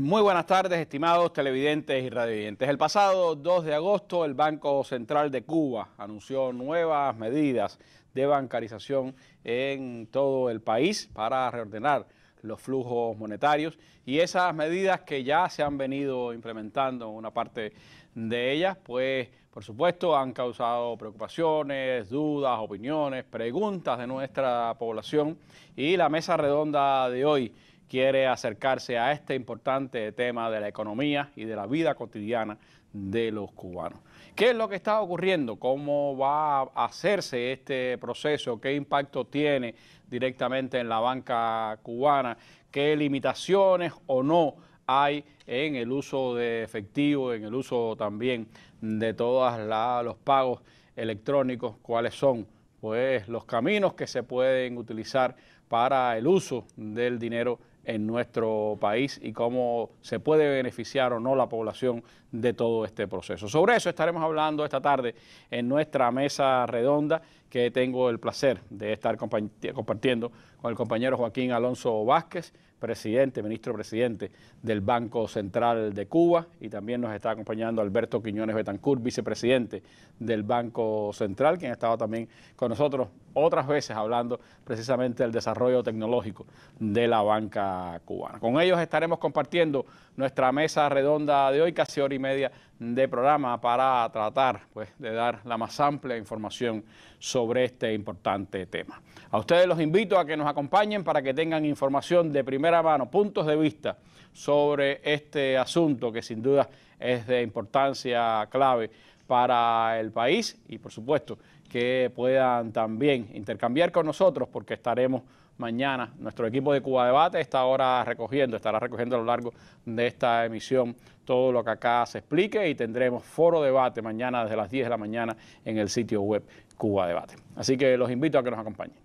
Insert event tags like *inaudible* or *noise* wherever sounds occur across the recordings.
Muy buenas tardes, estimados televidentes y radiovidentes. El pasado 2 de agosto, el Banco Central de Cuba anunció nuevas medidas de bancarización en todo el país para reordenar los flujos monetarios y esas medidas que ya se han venido implementando, una parte de ellas, pues por supuesto han causado preocupaciones, dudas, opiniones, preguntas de nuestra población y la mesa redonda de hoy quiere acercarse a este importante tema de la economía y de la vida cotidiana de los cubanos. ¿Qué es lo que está ocurriendo? ¿Cómo va a hacerse este proceso? ¿Qué impacto tiene directamente en la banca cubana? ¿Qué limitaciones o no hay en el uso de efectivo, en el uso también de todos los pagos electrónicos? ¿Cuáles son pues, los caminos que se pueden utilizar para el uso del dinero en nuestro país y cómo se puede beneficiar o no la población de todo este proceso. Sobre eso estaremos hablando esta tarde en nuestra mesa redonda que tengo el placer de estar compartiendo con el compañero Joaquín Alonso Vázquez, presidente, ministro presidente del Banco Central de Cuba, y también nos está acompañando Alberto Quiñones Betancourt, vicepresidente del Banco Central, quien ha estado también con nosotros otras veces hablando precisamente del desarrollo tecnológico de la banca cubana. Con ellos estaremos compartiendo nuestra mesa redonda de hoy, casi hora y media de programa para tratar pues, de dar la más amplia información sobre este importante tema. A ustedes los invito a que nos acompañen para que tengan información de primera mano, puntos de vista sobre este asunto que sin duda es de importancia clave para el país y por supuesto que puedan también intercambiar con nosotros porque estaremos mañana. Nuestro equipo de Cuba Debate está ahora recogiendo, estará recogiendo a lo largo de esta emisión todo lo que acá se explique y tendremos foro debate mañana desde las 10 de la mañana en el sitio web Cuba Debate. Así que los invito a que nos acompañen.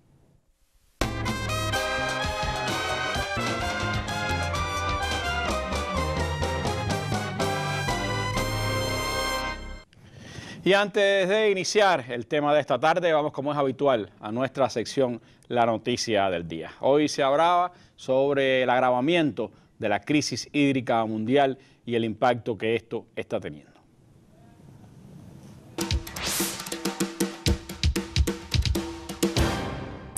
Y antes de iniciar el tema de esta tarde, vamos como es habitual a nuestra sección La Noticia del Día. Hoy se hablaba sobre el agravamiento de la crisis hídrica mundial y el impacto que esto está teniendo.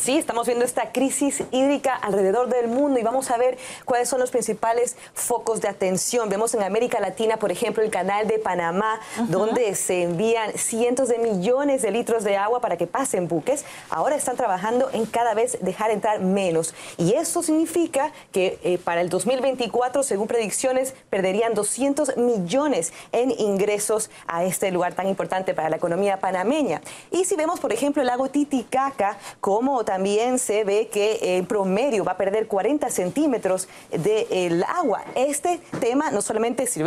Sí, estamos viendo esta crisis hídrica alrededor del mundo y vamos a ver cuáles son los principales focos de atención. Vemos en América Latina, por ejemplo, el canal de Panamá, donde se envían cientos de millones de litros de agua para que pasen buques. Ahora están trabajando en cada vez dejar entrar menos. Y eso significa que eh, para el 2024, según predicciones, perderían 200 millones en ingresos a este lugar tan importante para la economía panameña. Y si vemos, por ejemplo, el lago Titicaca, como también también se ve que en promedio va a perder 40 centímetros del agua. Este tema no solamente, si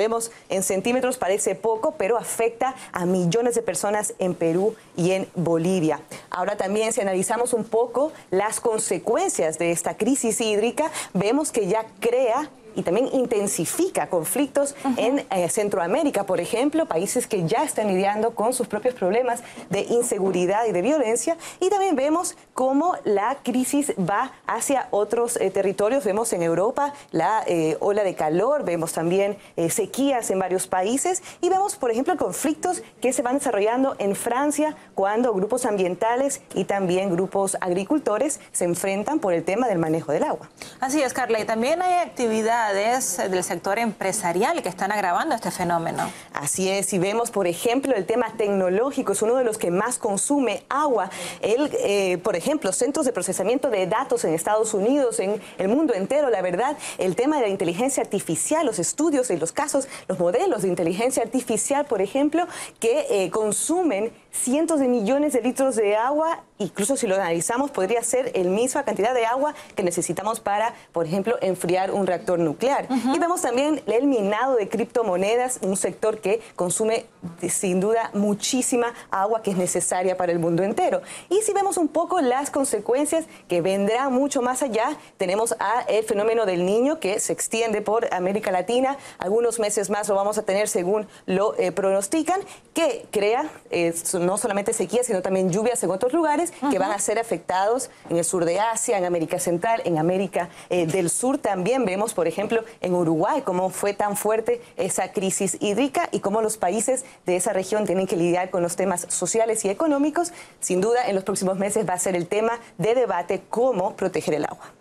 en centímetros, parece poco, pero afecta a millones de personas en Perú y en Bolivia. Ahora también, si analizamos un poco las consecuencias de esta crisis hídrica, vemos que ya crea y también intensifica conflictos en eh, Centroamérica, por ejemplo, países que ya están lidiando con sus propios problemas de inseguridad y de violencia. Y también vemos cómo la crisis va hacia otros eh, territorios. Vemos en Europa la eh, ola de calor, vemos también sequías en varios países y vemos, por ejemplo, conflictos que se van desarrollando en Francia cuando grupos ambientales y también grupos agricultores se enfrentan por el tema del manejo del agua. Así es, Carla, y también hay actividad del sector empresarial que están agravando este fenómeno. Así es, si vemos, por ejemplo, el tema tecnológico, es uno de los que más consume agua. El, eh, por ejemplo, centros de procesamiento de datos en Estados Unidos, en el mundo entero, la verdad, el tema de la inteligencia artificial, los estudios y los casos, los modelos de inteligencia artificial, por ejemplo, que eh, consumen cientos de millones de litros de agua, incluso si lo analizamos, podría ser la misma cantidad de agua que necesitamos para, por ejemplo, enfriar un reactor nuclear. Y vemos también el minado de criptomonedas, un sector que consume sin duda muchísima agua que es necesaria para el mundo entero. Y si vemos un poco las consecuencias que vendrá mucho más allá, tenemos a el fenómeno del niño que se extiende por América Latina, algunos meses más lo vamos a tener según lo eh, pronostican, que crea... Eh, no solamente sequía, sino también lluvias en otros lugares que van a ser afectados en el sur de Asia, en América Central, en América eh, del Sur también. Vemos, por ejemplo, en Uruguay cómo fue tan fuerte esa crisis hídrica y cómo los países de esa región tienen que lidiar con los temas sociales y económicos. Sin duda, en los próximos meses va a ser el tema de debate cómo proteger el agua.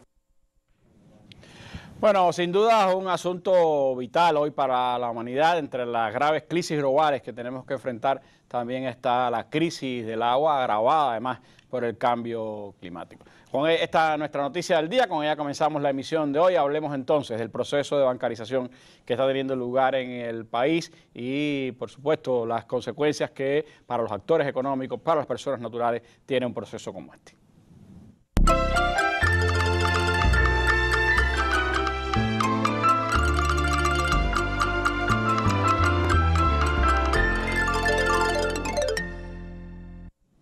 Bueno, sin duda un asunto vital hoy para la humanidad entre las graves crisis globales que tenemos que enfrentar también está la crisis del agua agravada además por el cambio climático. Con e, esta nuestra noticia del día, con ella comenzamos la emisión de hoy. Hablemos entonces del proceso de bancarización que está teniendo lugar en el país y, por supuesto, las consecuencias que para los actores económicos, para las personas naturales, tiene un proceso como este.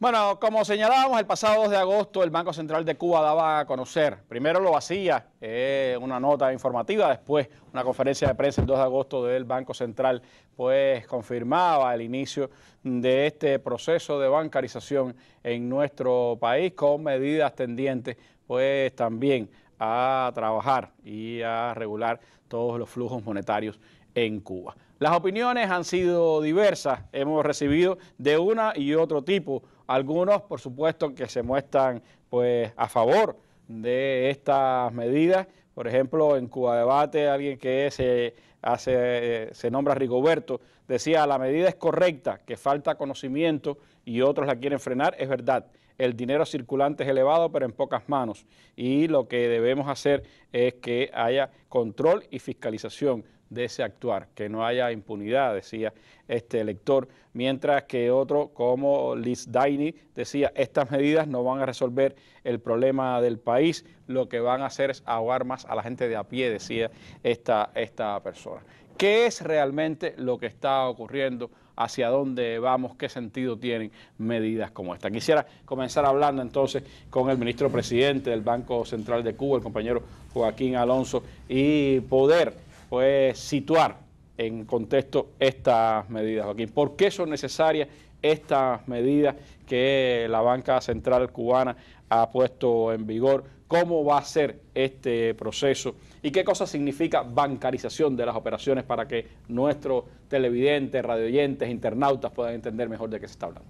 Bueno, como señalábamos, el pasado 2 de agosto el Banco Central de Cuba daba a conocer, primero lo vacía, eh, una nota informativa, después una conferencia de prensa el 2 de agosto del Banco Central, pues confirmaba el inicio de este proceso de bancarización en nuestro país con medidas tendientes, pues también a trabajar y a regular todos los flujos monetarios en Cuba. Las opiniones han sido diversas, hemos recibido de una y otro tipo algunos, por supuesto, que se muestran pues a favor de estas medidas. Por ejemplo, en Cuba Debate, alguien que se, hace, eh, se nombra Rigoberto, decía, la medida es correcta, que falta conocimiento y otros la quieren frenar. Es verdad, el dinero circulante es elevado, pero en pocas manos. Y lo que debemos hacer es que haya control y fiscalización de ese actuar, que no haya impunidad, decía este lector, mientras que otro como Liz Daini decía, estas medidas no van a resolver el problema del país, lo que van a hacer es ahogar más a la gente de a pie, decía esta, esta persona. ¿Qué es realmente lo que está ocurriendo? hacia dónde vamos, qué sentido tienen medidas como esta. Quisiera comenzar hablando entonces con el ministro presidente del Banco Central de Cuba, el compañero Joaquín Alonso, y poder fue situar en contexto estas medidas, Joaquín. ¿Por qué son necesarias estas medidas que la Banca Central Cubana ha puesto en vigor? ¿Cómo va a ser este proceso? ¿Y qué cosa significa bancarización de las operaciones para que nuestros televidentes, radioyentes, internautas puedan entender mejor de qué se está hablando?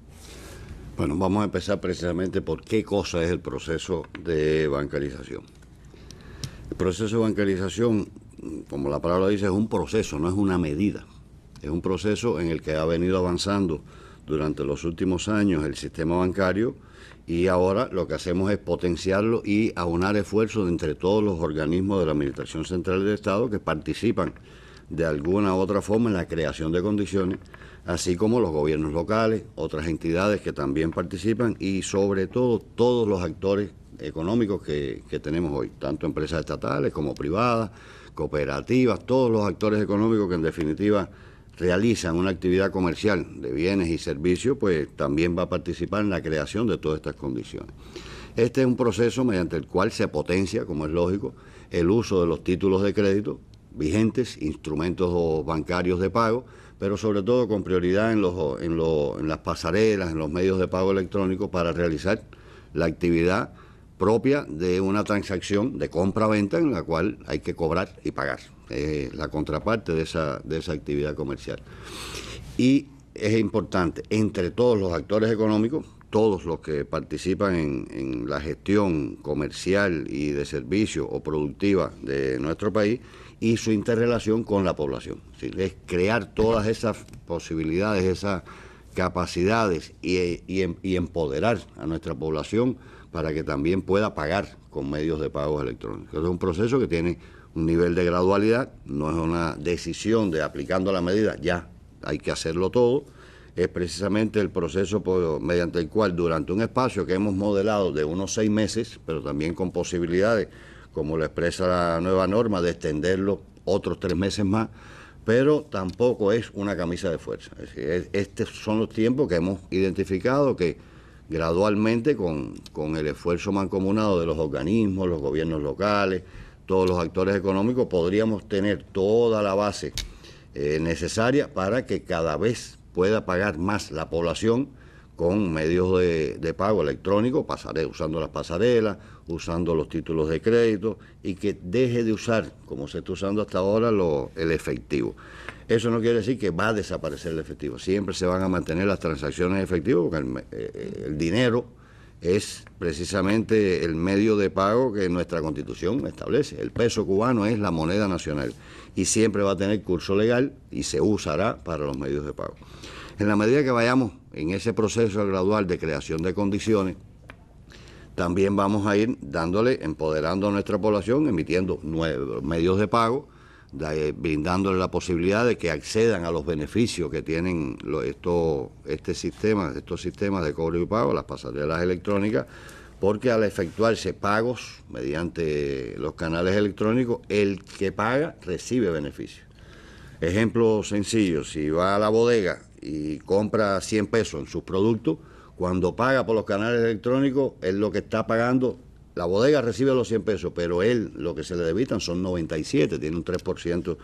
Bueno, vamos a empezar precisamente por qué cosa es el proceso de bancarización. El proceso de bancarización como la palabra dice, es un proceso, no es una medida. Es un proceso en el que ha venido avanzando durante los últimos años el sistema bancario y ahora lo que hacemos es potenciarlo y aunar esfuerzos entre todos los organismos de la Administración Central del Estado que participan de alguna u otra forma en la creación de condiciones, así como los gobiernos locales, otras entidades que también participan y sobre todo todos los actores económicos que, que tenemos hoy, tanto empresas estatales como privadas, cooperativas, todos los actores económicos que en definitiva realizan una actividad comercial de bienes y servicios, pues también va a participar en la creación de todas estas condiciones. Este es un proceso mediante el cual se potencia, como es lógico, el uso de los títulos de crédito vigentes, instrumentos bancarios de pago, pero sobre todo con prioridad en, los, en, las pasarelas, en los medios de pago electrónico, para realizar la actividad propia de una transacción de compra-venta en la cual hay que cobrar y pagar. Es eh, la contraparte de esa, de esa actividad comercial. Y es importante, entre todos los actores económicos, todos los que participan en, la gestión comercial y de servicio o productiva de nuestro país y su interrelación con la población. Es crear todas esas posibilidades, esas capacidades y empoderar a nuestra población para que también pueda pagar con medios de pagos electrónicos. es un proceso que tiene un nivel de gradualidad, no es una decisión de aplicando la medida, ya hay que hacerlo todo, es precisamente el proceso mediante el cual durante un espacio que hemos modelado de unos seis meses, pero también con posibilidades, como lo expresa la nueva norma, de extenderlo otros tres meses más, pero tampoco es una camisa de fuerza. Es estos son los tiempos que hemos identificado que gradualmente con, el esfuerzo mancomunado de los organismos, los gobiernos locales, todos los actores económicos, podríamos tener toda la base eh, necesaria para que cada vez pueda pagar más la población con medios de, pago electrónico, usando las pasarelas, usando los títulos de crédito y que deje de usar, como se está usando hasta ahora, el efectivo. Eso no quiere decir que va a desaparecer el efectivo. Siempre se van a mantener las transacciones en efectivo porque el, eh, eh, el dinero es precisamente el medio de pago que nuestra constitución establece. El peso cubano es la moneda nacional y siempre va a tener curso legal y se usará para los medios de pago. En la medida que vayamos en ese proceso gradual de creación de condiciones, también vamos a ir dándole, empoderando a nuestra población, emitiendo nuevos medios de pago brindándoles eh, brindándole la posibilidad de que accedan a los beneficios que tienen este sistema, estos sistemas de cobro y pago, las pasarelas electrónicas, porque al efectuarse pagos mediante los canales electrónicos, el que paga recibe beneficios. Ejemplo sencillo, si va a la bodega y compra 100 pesos en sus productos, cuando paga por los canales electrónicos, es lo que está pagando la bodega recibe los 100 pesos, pero él lo que se le debitan son 97, tiene un 3%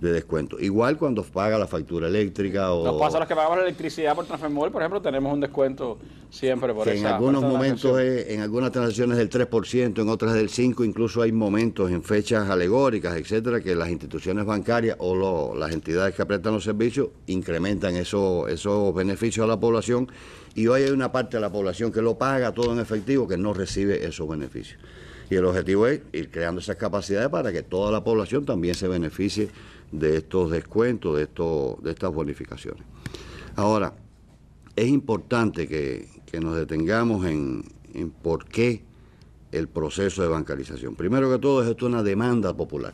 de descuento. Igual cuando paga la factura eléctrica o... Nos pasa los que pagamos la electricidad por transfermóvil, por ejemplo, tenemos un descuento siempre por esa, En algunos momentos, en algunas transacciones del 3%, en otras del 5%, incluso hay momentos en fechas alegóricas, etcétera, que las instituciones bancarias o las entidades que prestan los servicios incrementan eso, esos beneficios a la población y hoy hay una parte de la población que lo paga todo en efectivo que no recibe esos beneficios. Y el objetivo es ir creando esas capacidades para que toda la población también se beneficie de estos descuentos, de, estos, de estas bonificaciones. Ahora, es importante que, nos detengamos en, por qué el proceso de bancarización. Primero que todo, es esto una demanda popular.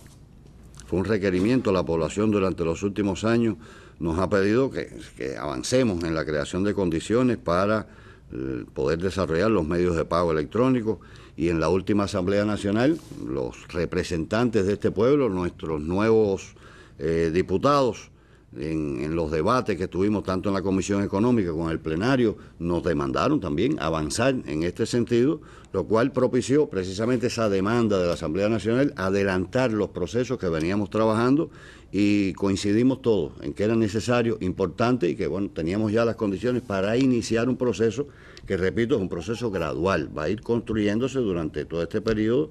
Fue un requerimiento, la población durante los últimos años nos ha pedido que, que avancemos en la creación de condiciones para eh, poder desarrollar los medios de pago electrónicos y en la última Asamblea Nacional los representantes de este pueblo, nuestros nuevos eh, diputados. En, los debates que tuvimos tanto en la Comisión Económica como en el plenario, nos demandaron también avanzar en este sentido, lo cual propició precisamente esa demanda de la Asamblea Nacional, adelantar los procesos que veníamos trabajando y coincidimos todos en que era necesario, importante y que bueno, teníamos ya las condiciones para iniciar un proceso que, repito, es un proceso gradual, va a ir construyéndose durante todo este periodo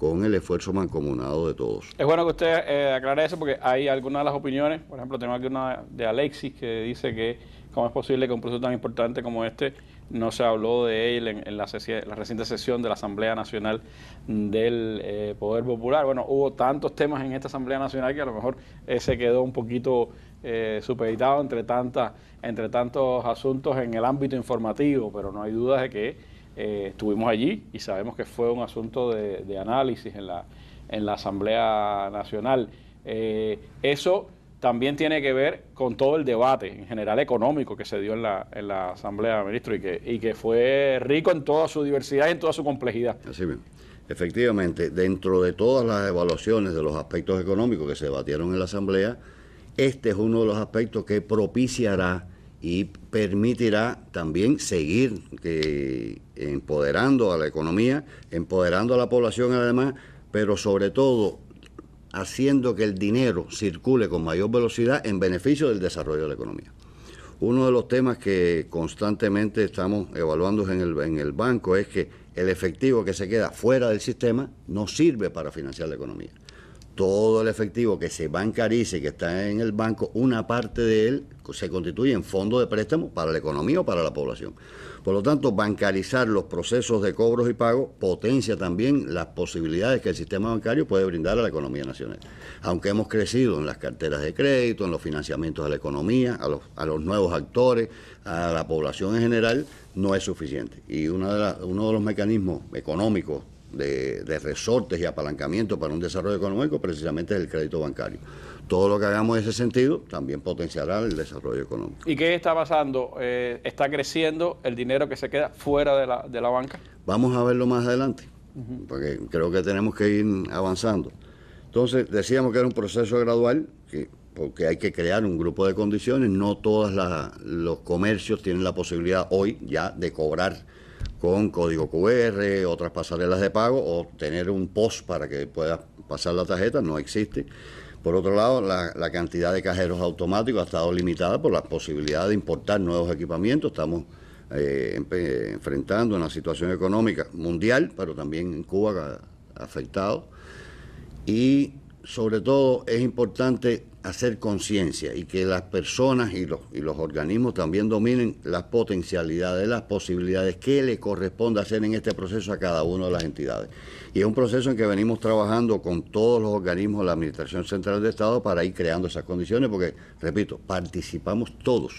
con el esfuerzo mancomunado de todos. Es bueno que usted eh, aclare eso porque hay algunas de las opiniones, por ejemplo, tengo aquí una de Alexis que dice que cómo es posible que un proceso tan importante como este no se habló de él en, la, reciente sesión de la Asamblea Nacional del eh, Poder Popular. Bueno, hubo tantos temas en esta Asamblea Nacional que a lo mejor eh, se quedó un poquito eh, supeditado entre, tantas, entre tantos asuntos en el ámbito informativo, pero no hay duda de que eh, estuvimos allí y sabemos que fue un asunto de, análisis en la, en la Asamblea Nacional. Eh, eso también tiene que ver con todo el debate en general económico que se dio en la, en la Asamblea, ministro, y que, y que fue rico en toda su diversidad y en toda su complejidad. Así bien Efectivamente, dentro de todas las evaluaciones de los aspectos económicos que se debatieron en la Asamblea, este es uno de los aspectos que propiciará y permitirá también seguir eh, empoderando a la economía, empoderando a la población además, pero sobre todo haciendo que el dinero circule con mayor velocidad en beneficio del desarrollo de la economía. Uno de los temas que constantemente estamos evaluando en el banco es que el efectivo que se queda fuera del sistema no sirve para financiar la economía todo el efectivo que se bancarice, que está en el banco, una parte de él se constituye en fondo de préstamo para la economía o para la población. Por lo tanto, bancarizar los procesos de cobros y pagos potencia también las posibilidades que el sistema bancario puede brindar a la economía nacional. Aunque hemos crecido en las carteras de crédito, en los financiamientos a la economía, a los, nuevos actores, a la población en general, no es suficiente. Y uno de los mecanismos económicos de, resortes y apalancamiento para un desarrollo económico precisamente es el crédito bancario. Todo lo que hagamos en ese sentido también potenciará el desarrollo económico. ¿Y qué está pasando? Eh, ¿Está creciendo el dinero que se queda fuera de la, de la banca? Vamos a verlo más adelante, porque creo que tenemos que ir avanzando. Entonces, decíamos que era un proceso gradual, que, porque hay que crear un grupo de condiciones. No todos los comercios tienen la posibilidad hoy ya de cobrar con código QR, otras pasarelas de pago o tener un POS para que pueda pasar la tarjeta, no existe. Por otro lado, la, cantidad de cajeros automáticos ha estado limitada por la posibilidad de importar nuevos equipamientos. Estamos eh, enfrentando una situación económica mundial, pero también en Cuba ha afectado. Y sobre todo es importante hacer conciencia y que las personas y los, organismos también dominen las potencialidades, las posibilidades que le corresponde hacer en este proceso a cada una de las entidades. Y es un proceso en que venimos trabajando con todos los organismos de la Administración Central del Estado para ir creando esas condiciones, porque, repito, participamos todos.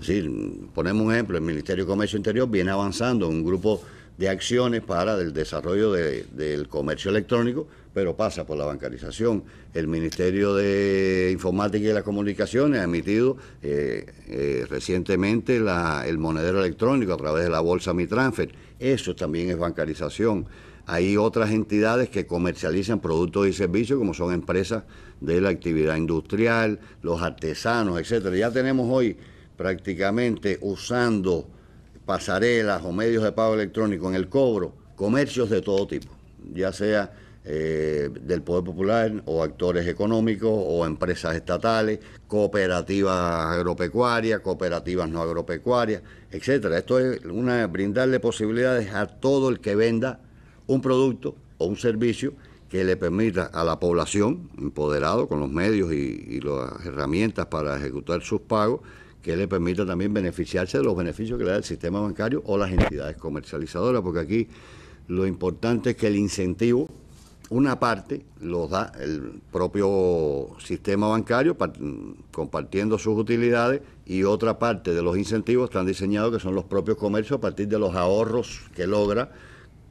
Es decir, ponemos un ejemplo, el Ministerio de Comercio Interior viene avanzando un grupo de acciones para el desarrollo del comercio electrónico, pero pasa por la bancarización. El Ministerio de Informática y las Comunicaciones ha emitido eh, eh, recientemente el monedero electrónico a través de la bolsa MiTransfer. Eso también es bancarización. Hay otras entidades que comercializan productos y servicios, como son empresas de la actividad industrial, los artesanos, etcétera. Ya tenemos hoy prácticamente usando pasarelas o medios de pago electrónico en el cobro, comercios de todo tipo, ya sea eh, del Poder Popular o actores económicos o empresas estatales, cooperativas agropecuarias, cooperativas no agropecuarias, etcétera. Esto es brindarle posibilidades a todo el que venda un producto o un servicio que le permita a la población, empoderado con los medios y las herramientas para ejecutar sus pagos, que le permita también beneficiarse de los beneficios que le da el sistema bancario o las entidades comercializadoras, porque aquí lo importante es que el incentivo una parte los da el propio sistema bancario compartiendo sus utilidades y otra parte de los incentivos están diseñados que son los propios comercios a partir de los ahorros que logra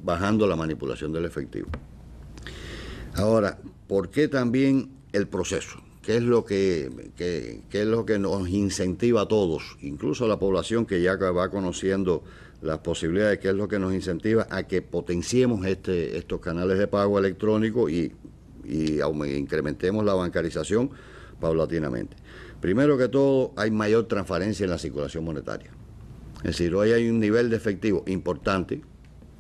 bajando la manipulación del efectivo. Ahora, ¿por qué también el proceso? ¿Qué es lo que, es lo que nos incentiva a todos, incluso a la población que ya va conociendo las posibilidades, que es lo que nos incentiva a que potenciemos este, estos canales de pago electrónico y, incrementemos la bancarización paulatinamente. Primero que todo, hay mayor transparencia en la circulación monetaria. Es decir, hoy hay un nivel de efectivo importante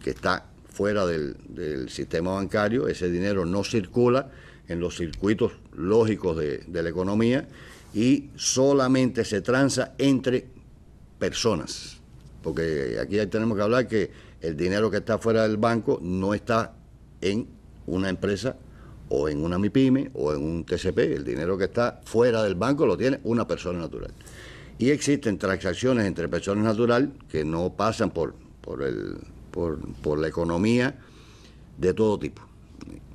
que está fuera del, sistema bancario, ese dinero no circula en los circuitos lógicos de, de la economía y solamente se transa entre personas, porque aquí tenemos que hablar que el dinero que está fuera del banco no está en una empresa o en una MIPYME o en un TCP, el dinero que está fuera del banco lo tiene una persona natural. Y existen transacciones entre personas naturales que no pasan por, por, la economía de todo tipo.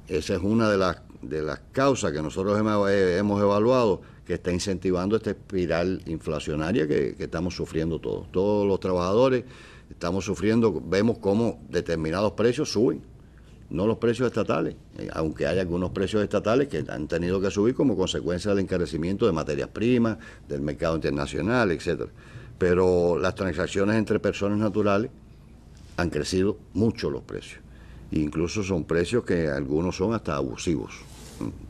Esa es una de las causas que nosotros hemos eh, evaluado que está incentivando esta espiral inflacionaria que, estamos sufriendo todos. Todos los trabajadores estamos sufriendo, vemos cómo determinados precios suben, no los precios estatales, eh, aunque hay algunos precios estatales que han tenido que subir como consecuencia del encarecimiento de materias primas, del mercado internacional, etcétera. Pero las transacciones entre personas naturales han crecido mucho los precios. incluso son precios que algunos son hasta abusivos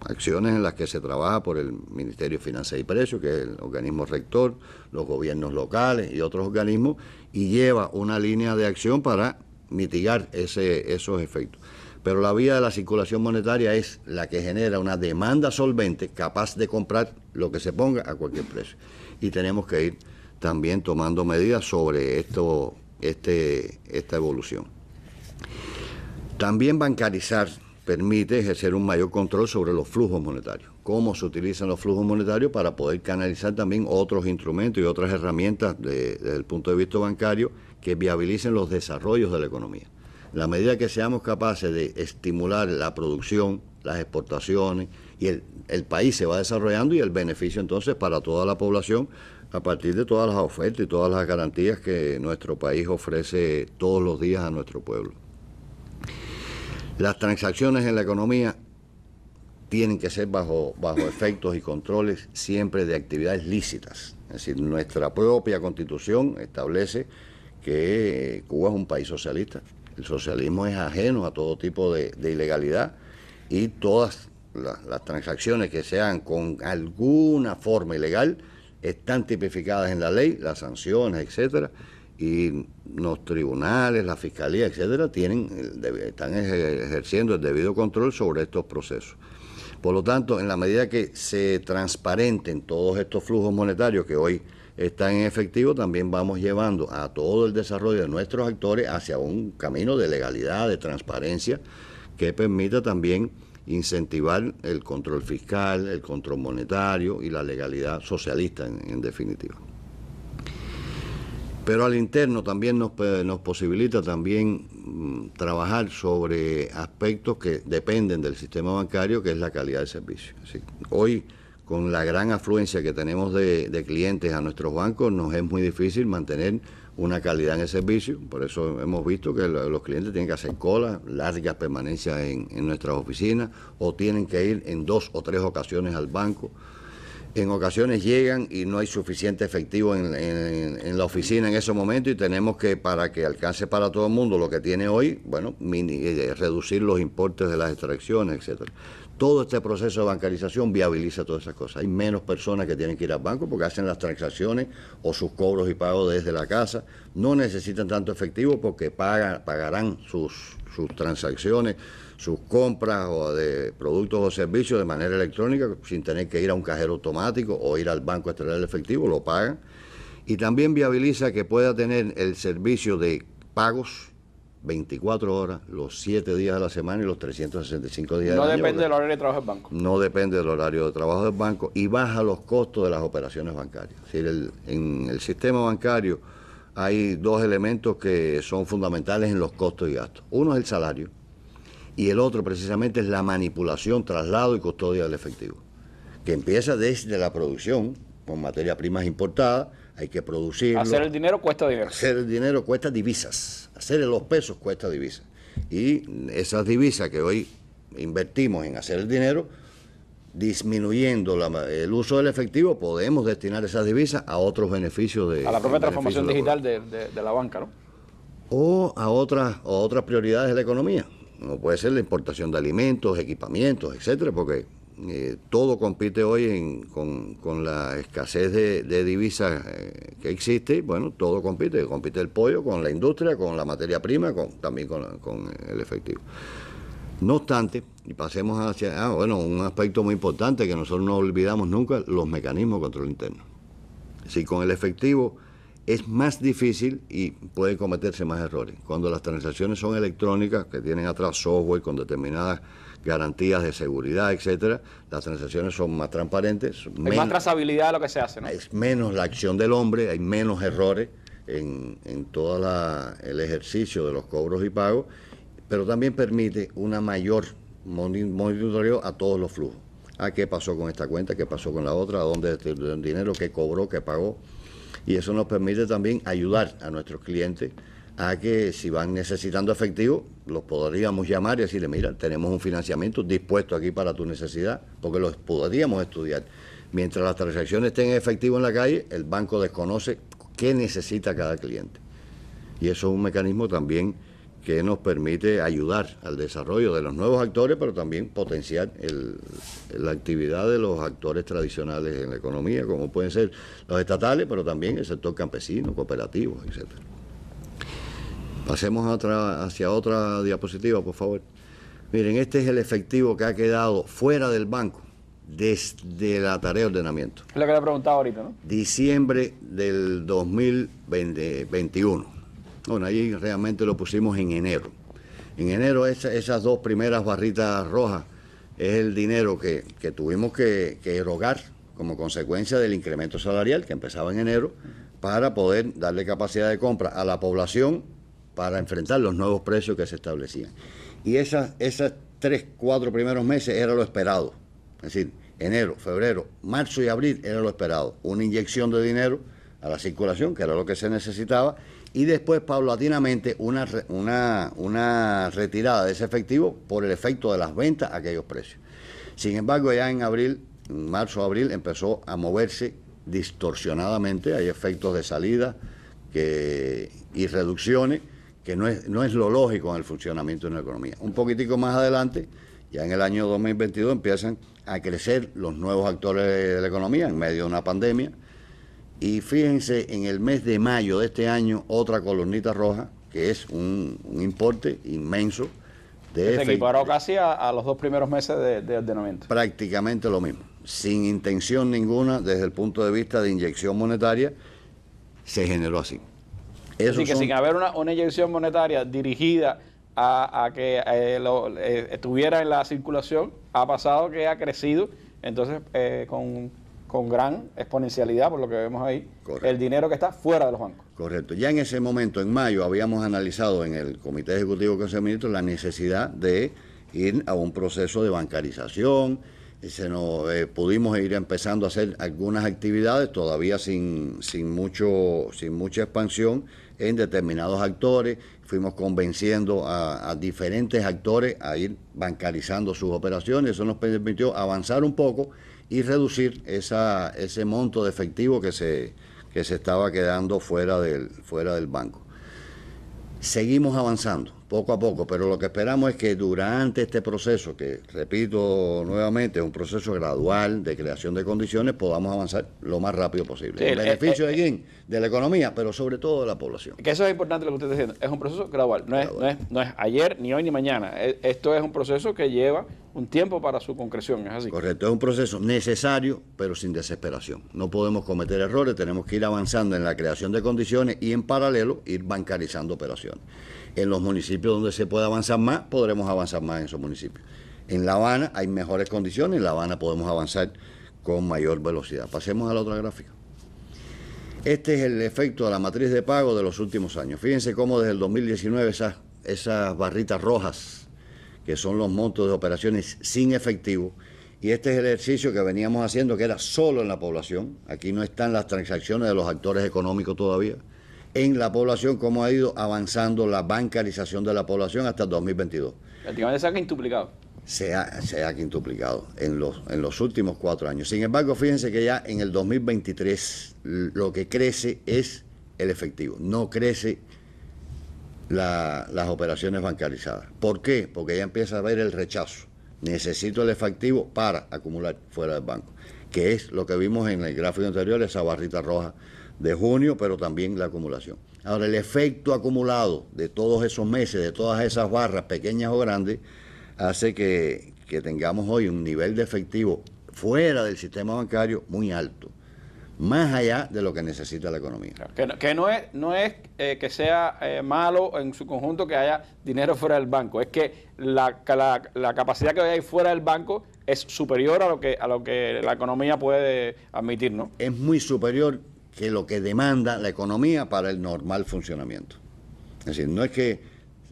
acciones en las que se trabaja por el Ministerio de Finanzas y Precios, que es el organismo rector, los gobiernos locales y otros organismos, y lleva una línea de acción para mitigar esos efectos. Pero la vía de la circulación monetaria es la que genera una demanda solvente capaz de comprar lo que se ponga a cualquier precio. Y tenemos que ir también tomando medidas sobre esto, este, esta evolución. También bancarizar permite ejercer un mayor control sobre los flujos monetarios, cómo se utilizan los flujos monetarios para poder canalizar también otros instrumentos y otras herramientas desde el punto de vista bancario que viabilicen los desarrollos de la economía. la medida que seamos capaces de estimular la producción, las exportaciones, y el país se va desarrollando y el beneficio entonces para toda la población a partir de todas las ofertas y todas las garantías que nuestro país ofrece todos los días a nuestro pueblo. Las transacciones en la economía tienen que ser bajo, bajo efectos y controles siempre de actividades lícitas. Es decir, nuestra propia constitución establece que eh, Cuba es un país socialista. El socialismo es ajeno a todo tipo de, ilegalidad y todas las, las transacciones que sean con alguna forma ilegal están tipificadas en la ley, las sanciones, etcétera y los tribunales, la fiscalía, etcétera, tienen, están ejerciendo el debido control sobre estos procesos. Por lo tanto, en la medida que se transparenten todos estos flujos monetarios que hoy están en efectivo, también vamos llevando a todo el desarrollo de nuestros actores hacia un camino de legalidad, de transparencia, que permita también incentivar el control fiscal, el control monetario y la legalidad socialista en definitiva pero al interno también nos, posibilita también mm, trabajar sobre aspectos que dependen del sistema bancario, que es la calidad del servicio. hoy, con la gran afluencia que tenemos de, clientes a nuestros bancos, nos es muy difícil mantener una calidad en el servicio, por eso hemos visto que los clientes tienen que hacer cola, largas permanencias en nuestras oficinas, o tienen que ir en dos o tres ocasiones al banco en ocasiones llegan y no hay suficiente efectivo en, la oficina en ese momento y tenemos que, para que alcance para todo el mundo lo que tiene hoy, bueno, eh, reducir los importes de las extracciones, etcétera. Todo este proceso de bancarización viabiliza todas esas cosas. Hay menos personas que tienen que ir al banco porque hacen las transacciones o sus cobros y pagos desde la casa. No necesitan tanto efectivo porque pagarán sus transacciones sus compras o de productos o servicios de manera electrónica sin tener que ir a un cajero automático o ir al banco a extraer el efectivo, lo pagan. Y también viabiliza que pueda tener el servicio de pagos 24 horas, los 7 días de la semana y los 365 días del año. No depende del horario de trabajo del banco. No depende del horario de trabajo del banco y baja los costos de las operaciones bancarias. en el sistema bancario hay dos elementos que son fundamentales en los costos y gastos. Uno es el salario y el otro precisamente es la manipulación, traslado y custodia del efectivo, que empieza desde la producción con materias primas importadas, hay que producir. Hacer el dinero cuesta dinero. Hacer el dinero cuesta divisas, hacer los pesos cuesta divisas. Y esas divisas que hoy invertimos en hacer el dinero, disminuyendo el uso del efectivo, podemos destinar esas divisas a otros beneficios de... A la propia transformación digital de, de, la banca, ¿no? O a otras, a otras prioridades de la economía no puede ser la importación de alimentos, equipamientos, etcétera, porque eh, todo compite hoy con, la escasez de, divisas eh, que existe, bueno, todo compite, compite el pollo con la industria, con la materia prima, con, también con, con el efectivo. No obstante, y pasemos hacia, ah, bueno, un aspecto muy importante que nosotros no olvidamos nunca, los mecanismos de control interno. Si con el efectivo es más difícil y pueden cometerse más errores. Cuando las transacciones son electrónicas, que tienen atrás software con determinadas garantías de seguridad, etcétera, las transacciones son más transparentes. Hay más trazabilidad de lo que se hace, ¿no? Es menos la acción del hombre, hay menos errores en, todo el ejercicio de los cobros y pagos, pero también permite una mayor monitoreo a todos los flujos. ¿A ah, qué pasó con esta cuenta? ¿Qué pasó con la otra? ¿A dónde el dinero? ¿Qué cobró? ¿Qué pagó? y eso nos permite también ayudar a nuestros clientes a que si van necesitando efectivo, los podríamos llamar y decirle, mira, tenemos un financiamiento dispuesto aquí para tu necesidad, porque los podríamos estudiar. Mientras las transacciones estén en efectivo en la calle, el banco desconoce qué necesita cada cliente. Y eso es un mecanismo también que nos permite ayudar al desarrollo de los nuevos actores, pero también potenciar la actividad de los actores tradicionales en la economía, como pueden ser los estatales, pero también el sector campesino, cooperativo, etc. Pasemos hacia otra diapositiva, por favor. Miren, este es el efectivo que ha quedado fuera del banco desde la tarea de ordenamiento. Es lo que le he preguntado ahorita, ¿no? Diciembre del 2021. Bueno, ahí realmente lo pusimos en enero. En enero esas dos primeras barritas rojas es el dinero que, tuvimos que, erogar como consecuencia del incremento salarial que empezaba en enero para poder darle capacidad de compra a la población para enfrentar los nuevos precios que se establecían. Y esas, esas tres, cuatro primeros meses era lo esperado. Es decir, enero, febrero, marzo y abril era lo esperado. Una inyección de dinero a la circulación, que era lo que se necesitaba, y después paulatinamente una, retirada de ese efectivo por el efecto de las ventas a aquellos precios. Sin embargo, ya en abril, marzo, abril, empezó a moverse distorsionadamente, hay efectos de salida y reducciones que no es, no es lo lógico en el funcionamiento de una economía. Un poquitico más adelante, ya en el año 2022, empiezan a crecer los nuevos actores de la economía en medio de una pandemia y fíjense, en el mes de mayo de este año, otra columnita roja, que es un, importe inmenso. De se equiparó casi a, los dos primeros meses de, ordenamiento. Prácticamente lo mismo, sin intención ninguna desde el punto de vista de inyección monetaria, se generó así. eso así que sin haber una, inyección monetaria dirigida a, que eh, eh, estuviera en la circulación, ha pasado que ha crecido, entonces eh, con con gran exponencialidad, por lo que vemos ahí, el dinero que está fuera de los bancos. Correcto. Ya en ese momento, en mayo, habíamos analizado en el Comité Ejecutivo Consejo de Ministros la necesidad de ir a un proceso de bancarización. Se nos, eh, pudimos ir empezando a hacer algunas actividades, todavía sin, sin, mucho, sin mucha expansión en determinados actores. Fuimos convenciendo a, a diferentes actores a ir bancarizando sus operaciones. Eso nos permitió avanzar un poco y reducir esa, ese monto de efectivo que se, que se estaba quedando fuera del, fuera del banco. Seguimos avanzando poco a poco, pero lo que esperamos es que durante este proceso, que repito nuevamente, es un proceso gradual de creación de condiciones, podamos avanzar lo más rápido posible. el eh, beneficio eh, de quién? De la economía, pero sobre todo de la población. Que eso es importante lo que usted está diciendo, es un proceso gradual, no, Es, no es ayer, ni hoy, ni mañana. E, esto es un proceso que lleva un tiempo para su concreción, es así. Correcto, es un proceso necesario, pero sin desesperación. No podemos cometer errores, tenemos que ir avanzando en la creación de condiciones y en paralelo ir bancarizando operaciones. En los municipios donde se puede avanzar más, podremos avanzar más en esos municipios. En La Habana hay mejores condiciones, en La Habana podemos avanzar con mayor velocidad. Pasemos a la otra gráfica. Este es el efecto de la matriz de pago de los últimos años. Fíjense cómo desde el 2019 esas barritas rojas, que son los montos de operaciones sin efectivo, y este es el ejercicio que veníamos haciendo, que era solo en la población. Aquí no están las transacciones de los actores económicos todavía en la población, cómo ha ido avanzando la bancarización de la población hasta el 2022. Prácticamente se ha quintuplicado. Se ha, quintuplicado en los, últimos cuatro años. Sin embargo, fíjense que ya en el 2023 lo que crece es el efectivo, no crece las operaciones bancarizadas. ¿Por qué? Porque ya empieza a haber el rechazo. Necesito el efectivo para acumular fuera del banco, que es lo que vimos en el gráfico anterior, esa barrita roja de junio, pero también la acumulación. Ahora, el efecto acumulado de todos esos meses, de todas esas barras pequeñas o grandes, hace que, tengamos hoy un nivel de efectivo fuera del sistema bancario muy alto, más allá de lo que necesita la economía. que, no, es, no es eh, que sea eh, malo en su conjunto que haya dinero fuera del banco, es que la, la capacidad que hay fuera del banco es superior a lo que a lo que la economía puede admitir, ¿no? Es muy superior que lo que demanda la economía para el normal funcionamiento. Es decir, no es que,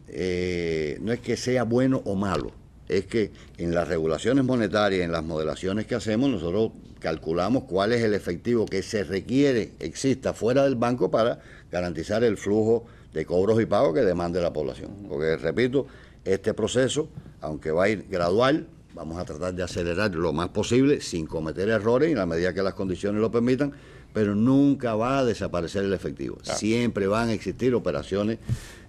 eh, no es que sea bueno o malo, es que en las regulaciones monetarias, en las modelaciones que hacemos, nosotros calculamos cuál es el efectivo que se requiere exista fuera del banco para garantizar el flujo de cobros y pagos que demande la población. Porque, repito, este proceso, aunque va a ir gradual, vamos a tratar de acelerar lo más posible sin cometer errores y en la medida que las condiciones lo permitan, pero nunca va a desaparecer el efectivo. Siempre van a existir operaciones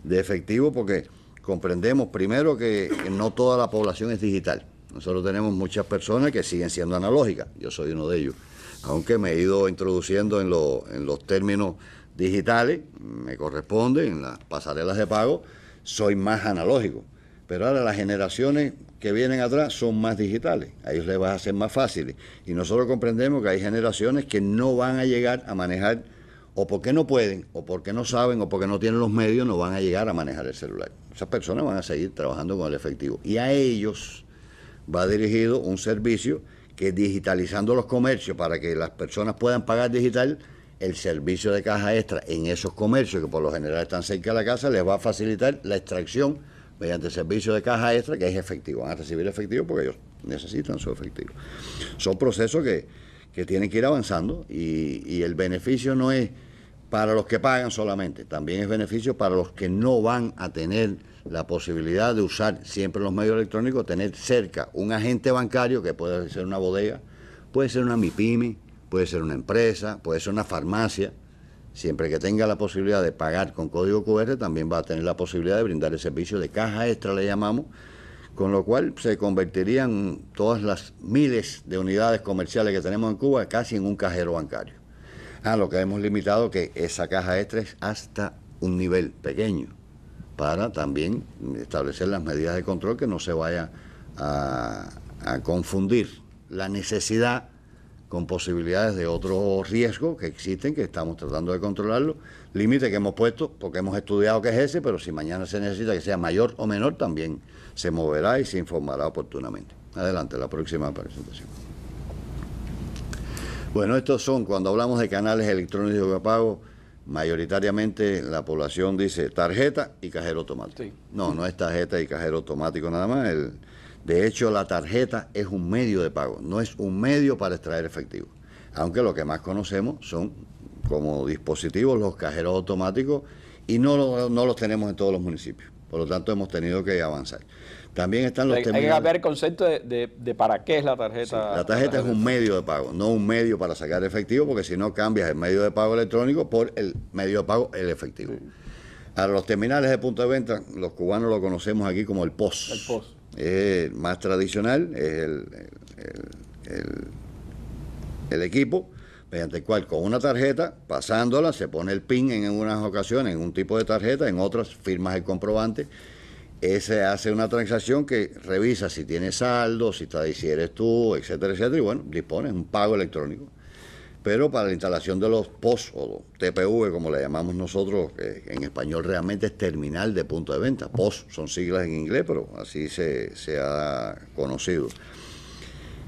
de efectivo porque comprendemos primero que no toda la población es digital. Nosotros tenemos muchas personas que siguen siendo analógicas, yo soy uno de ellos, aunque me he ido introduciendo en los términos digitales, me corresponde, en las pasarelas de pago, soy más analógico. Pero ahora las generaciones que vienen atrás son más digitales, a ellos les va a ser más fácil... Y nosotros comprendemos que hay generaciones que no van a llegar a manejar, o porque no pueden, o porque no saben, o porque no tienen los medios, no van a llegar a manejar el celular. Esas personas van a seguir trabajando con el efectivo. Y a ellos va dirigido un servicio que digitalizando los comercios para que las personas puedan pagar digital, el servicio de caja extra en esos comercios que por lo general están cerca de la casa les va a facilitar la extracción mediante servicio de caja extra, que es efectivo. Van a recibir efectivo porque ellos necesitan su efectivo. Son procesos que, tienen que ir avanzando y, el beneficio no es para los que pagan solamente, también es beneficio para los que no van a tener la posibilidad de usar siempre los medios electrónicos, tener cerca un agente bancario que puede ser una bodega, puede ser una MIPIMI... puede ser una empresa, puede ser una farmacia, Siempre que tenga la posibilidad de pagar con código QR, también va a tener la posibilidad de brindar el servicio de caja extra, le llamamos, con lo cual se convertirían todas las miles de unidades comerciales que tenemos en Cuba casi en un cajero bancario. A lo que hemos limitado que esa caja extra es hasta un nivel pequeño, para también establecer las medidas de control que no se vaya a, a confundir la necesidad con posibilidades de otros riesgos que existen, que estamos tratando de controlarlo, límite que hemos puesto porque hemos estudiado que es ese, pero si mañana se necesita que sea mayor o menor, también se moverá y se informará oportunamente. Adelante, la próxima presentación. Bueno, estos son, cuando hablamos de canales electrónicos de pago, mayoritariamente la población dice tarjeta y cajero automático. No, no es tarjeta y cajero automático nada más. El, de hecho, la tarjeta es un medio de pago, no es un medio para extraer efectivo. Aunque lo que más conocemos son como dispositivos los cajeros automáticos y no, no los tenemos en todos los municipios. Por lo tanto, hemos tenido que avanzar. También están los terminales. Hay que ver concepto de, para qué es la tarjeta. la tarjeta es un medio de pago, no un medio para sacar efectivo, porque si no cambias el medio de pago electrónico por el medio de pago el efectivo. Ahora, los terminales de punto de venta, los cubanos lo conocemos aquí como el POS. El POS es más tradicional, es el, el, equipo mediante el cual con una tarjeta, pasándola, se pone el PIN en unas ocasiones, en un tipo de tarjeta, en otras firmas el comprobante, se hace una transacción que revisa si tiene saldo, si, está, si eres tú, etcétera, etcétera, y bueno, dispone un pago electrónico pero para la instalación de los POS o TPV, como le llamamos nosotros, en español realmente es terminal de punto de venta. POS son siglas en inglés, pero así se, ha conocido.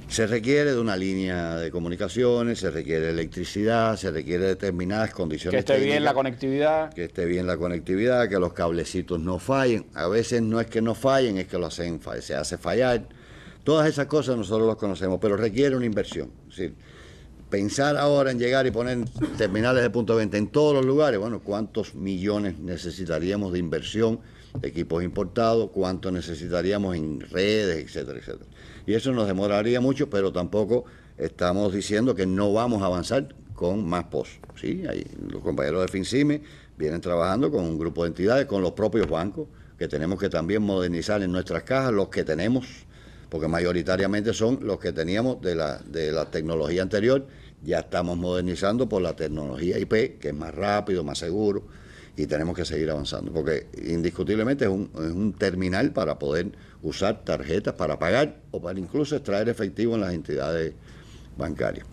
Se requiere de una línea de comunicaciones, se requiere electricidad, se requiere determinadas condiciones. Que esté bien la conectividad. Que esté bien la conectividad, que los cablecitos no fallen. A veces no es que no fallen, es que lo hacen, se hace fallar. Todas esas cosas nosotros las conocemos, pero requiere una inversión. Es decir, pensar ahora en llegar y poner terminales de punto de venta en todos los lugares, bueno, ¿cuántos millones necesitaríamos de inversión, equipos importados, cuánto necesitaríamos en redes, etcétera, etcétera? Y eso nos demoraría mucho, pero tampoco estamos diciendo que no vamos a avanzar con más POS. ¿sí? los compañeros de FinCime vienen trabajando con un grupo de entidades, con los propios bancos, que tenemos que también modernizar en nuestras cajas los que tenemos porque mayoritariamente son los que teníamos de la, de la tecnología anterior ya estamos modernizando por la tecnología IP, que es más rápido, más seguro, y tenemos que seguir avanzando, porque indiscutiblemente es un, terminal para poder usar tarjetas para pagar o para incluso extraer efectivo en las entidades bancarias.